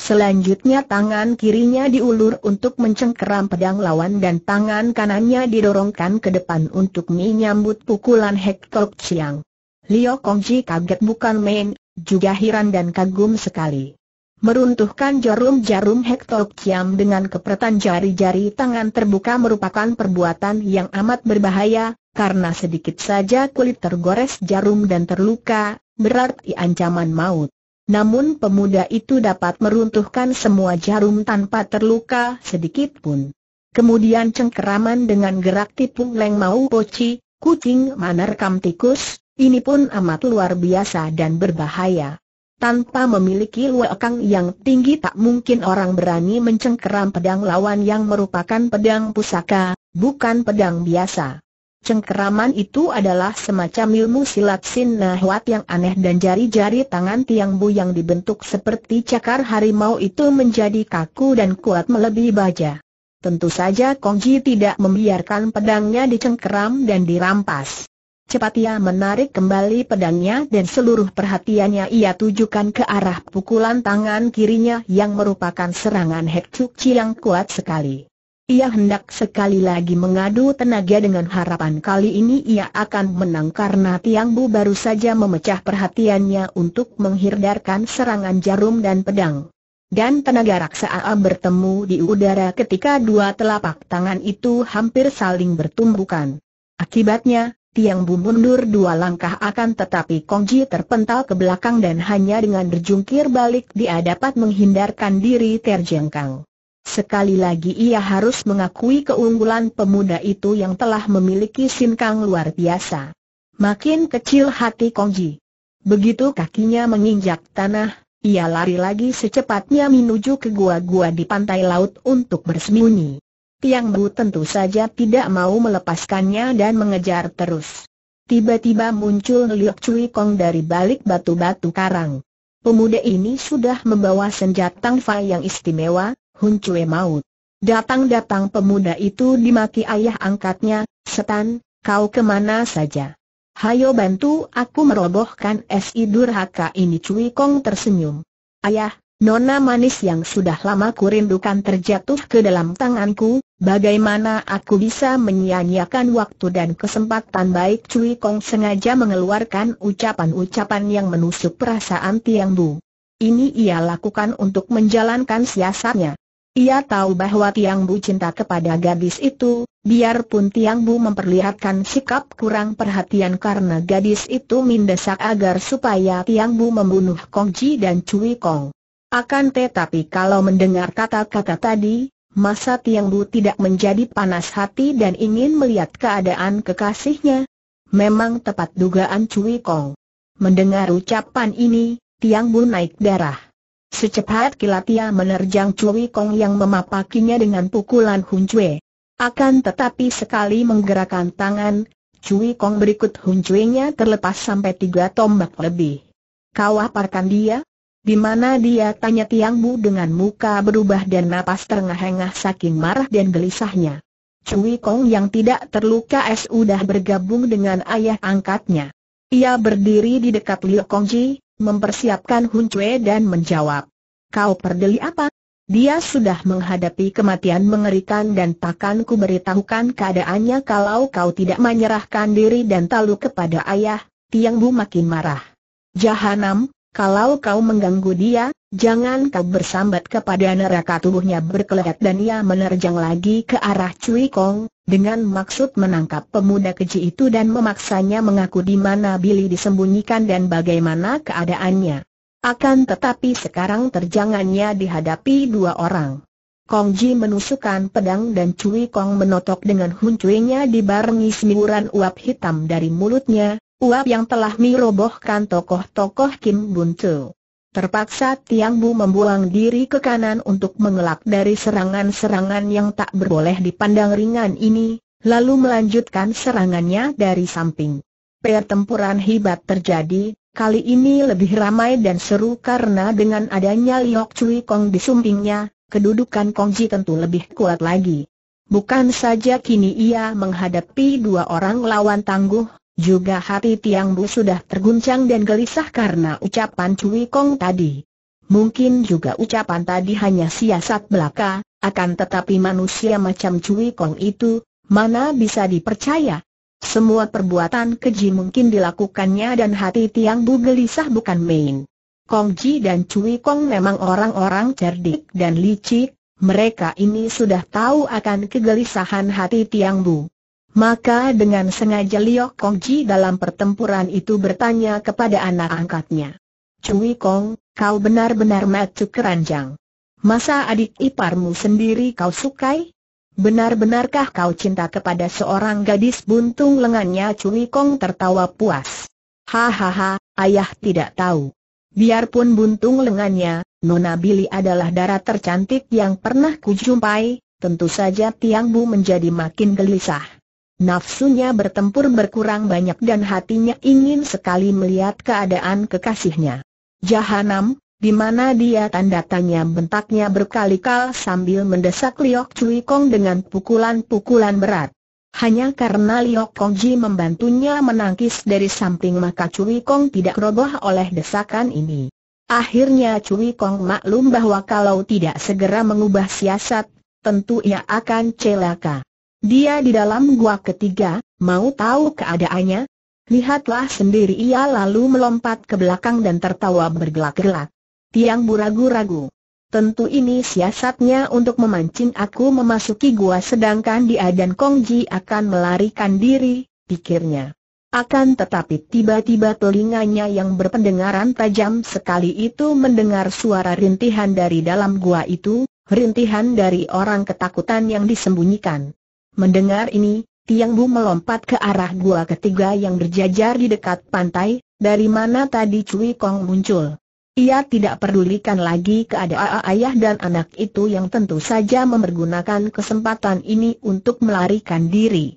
Selanjutnya tangan kirinya diulur untuk mencengkeram pedang lawan dan tangan kanannya didorongkan ke depan untuk menyambut pukulan Hector Chiang. Liu Kongji kaget bukan main, juga heran dan kagum sekali meruntuhkan jarum-jarum Hektok ciam dengan kepretan jari-jari tangan terbuka merupakan perbuatan yang amat berbahaya, karena sedikit saja kulit tergores jarum dan terluka, berarti ancaman maut. Namun pemuda itu dapat meruntuhkan semua jarum tanpa terluka sedikit pun. Kemudian cengkeraman dengan gerak tipu leng mau poci, kucing manerkam tikus, ini pun amat luar biasa dan berbahaya. Tanpa memiliki luakang yang tinggi tak mungkin orang berani mencengkeram pedang lawan yang merupakan pedang pusaka, bukan pedang biasa. Cengkeraman itu adalah semacam ilmu silat Sin yang aneh dan jari-jari tangan Tiang Bu yang dibentuk seperti cakar harimau itu menjadi kaku dan kuat melebihi baja. Tentu saja Kongji tidak membiarkan pedangnya dicengkeram dan dirampas. Cepat ia menarik kembali pedangnya dan seluruh perhatiannya ia tujukan ke arah pukulan tangan kirinya yang merupakan serangan Hek Chuk Chi yang kuat sekali. Ia hendak sekali lagi mengadu tenaga dengan harapan kali ini ia akan menang karena Tiang Bu baru saja memecah perhatiannya untuk menghindarkan serangan jarum dan pedang. Dan tenaga raksa AA bertemu di udara ketika dua telapak tangan itu hampir saling bertumbukan. Akibatnya, Tiang Bu mundur dua langkah akan tetapi Kongji terpental ke belakang dan hanya dengan berjungkir balik dia dapat menghindarkan diri terjengkang. Sekali lagi ia harus mengakui keunggulan pemuda itu yang telah memiliki sinkang luar biasa. Makin kecil hati Kongji. Begitu kakinya menginjak tanah, ia lari lagi secepatnya menuju ke gua-gua di pantai laut untuk bersembunyi. Tiang Bu tentu saja tidak mau melepaskannya dan mengejar terus. Tiba-tiba muncul Liok Cui Kong dari balik batu-batu karang. Pemuda ini sudah membawa senjata Fa yang istimewa, Hun Cui Maut. Datang-datang pemuda itu dimaki ayah angkatnya, Setan, kau kemana saja? Hayo bantu aku merobohkan SI durhaka ini Cui Kong tersenyum. Ayah, Nona manis yang sudah lama kurindukan terjatuh ke dalam tanganku, bagaimana aku bisa menyia-nyiakan waktu dan kesempatan baik Cui Kong sengaja mengeluarkan ucapan-ucapan yang menusuk perasaan Tiang Bu. Ini ia lakukan untuk menjalankan siasatnya. Ia tahu bahwa Tiang Bu cinta kepada gadis itu, biarpun Tiang Bu memperlihatkan sikap kurang perhatian karena gadis itu mendesak agar supaya Tiang Bu membunuh Kong Ji dan Cui Kong. Akan tetapi kalau mendengar kata-kata tadi, masa Tiang Bu tidak menjadi panas hati dan ingin melihat keadaan kekasihnya? Memang tepat dugaan Cui Kong. Mendengar ucapan ini, Tiang Bu naik darah. Secepat kilat ia menerjang Cui Kong yang memapakinya dengan pukulan Hun Cui. Akan tetapi sekali menggerakkan tangan, Cui Kong berikut Hun Cui-nya terlepas sampai tiga tombak lebih. Kau aparkan dia? Di mana dia tanya Tiang Bu dengan muka berubah dan napas terengah-engah saking marah dan gelisahnya. Cui Kong yang tidak terluka sudah bergabung dengan ayah angkatnya. Ia berdiri di dekat Liu Kongji, mempersiapkan Hun Cui dan menjawab. Kau perdeli apa? Dia sudah menghadapi kematian mengerikan dan takkan ku beritahukan keadaannya kalau kau tidak menyerahkan diri dan talu kepada ayah, Tiang Bu makin marah. Jahanam, kalau kau mengganggu dia, jangan kau bersambat kepada neraka tubuhnya berkelihat dan ia menerjang lagi ke arah Cui Kong, dengan maksud menangkap pemuda keji itu dan memaksanya mengaku di mana Billy disembunyikan dan bagaimana keadaannya. Akan tetapi sekarang terjangannya dihadapi dua orang. Kong Ji menusukkan pedang dan Cui Kong menotok dengan huncuinya dibarengi semburan uap hitam dari mulutnya, uap yang telah merobohkan tokoh-tokoh Kim Bun Chu. Terpaksa Tiang Bu membuang diri ke kanan untuk mengelak dari serangan-serangan yang tak berboleh dipandang ringan ini, lalu melanjutkan serangannya dari samping. Pertempuran hebat terjadi, kali ini lebih ramai dan seru karena dengan adanya Liok Cui Kong di sumpingnya, kedudukan Kong Ji tentu lebih kuat lagi. Bukan saja kini ia menghadapi dua orang lawan tangguh, juga hati Tiang Bu sudah terguncang dan gelisah karena ucapan Cui Kong tadi. Mungkin juga ucapan tadi hanya siasat belaka, akan tetapi manusia macam Cui Kong itu, mana bisa dipercaya? Semua perbuatan keji mungkin dilakukannya dan hati Tiang Bu gelisah bukan main. Kong Ji dan Cui Kong memang orang-orang cerdik dan licik, mereka ini sudah tahu akan kegelisahan hati Tiang Bu. Maka dengan sengaja Liok Kongji dalam pertempuran itu bertanya kepada anak angkatnya. Cui Kong, kau benar-benar matu keranjang. Masa adik iparmu sendiri kau sukai? Benar-benarkah kau cinta kepada seorang gadis buntung lengannya Cui Kong tertawa puas? Hahaha, ayah tidak tahu. Biarpun buntung lengannya, Nona Billy adalah darah tercantik yang pernah kujumpai, tentu saja Tiang Bu menjadi makin gelisah. Nafsunya bertempur berkurang banyak dan hatinya ingin sekali melihat keadaan kekasihnya. Jahanam, di mana dia tanda tanya bentaknya berkali-kali sambil mendesak Liok Cui Kong dengan pukulan-pukulan berat. Hanya karena Liok Kong Ji membantunya menangkis dari samping maka Cui Kong tidak roboh oleh desakan ini. Akhirnya Cui Kong maklum bahwa kalau tidak segera mengubah siasat, tentu ia akan celaka. Dia di dalam gua ketiga, mau tahu keadaannya? Lihatlah sendiri ia lalu melompat ke belakang dan tertawa bergelak-gelak. Tiang buragu-ragu. Tentu ini siasatnya untuk memancing aku memasuki gua sedangkan dia dan Kongji akan melarikan diri, pikirnya. Akan tetapi tiba-tiba telinganya yang berpendengaran tajam sekali itu mendengar suara rintihan dari dalam gua itu, rintihan dari orang ketakutan yang disembunyikan. Mendengar ini, Tiang Bu melompat ke arah gua ketiga yang berjajar di dekat pantai, dari mana tadi Cui Kong muncul. Ia tidak pedulikan lagi keadaan ayah dan anak itu yang tentu saja memergunakan kesempatan ini untuk melarikan diri.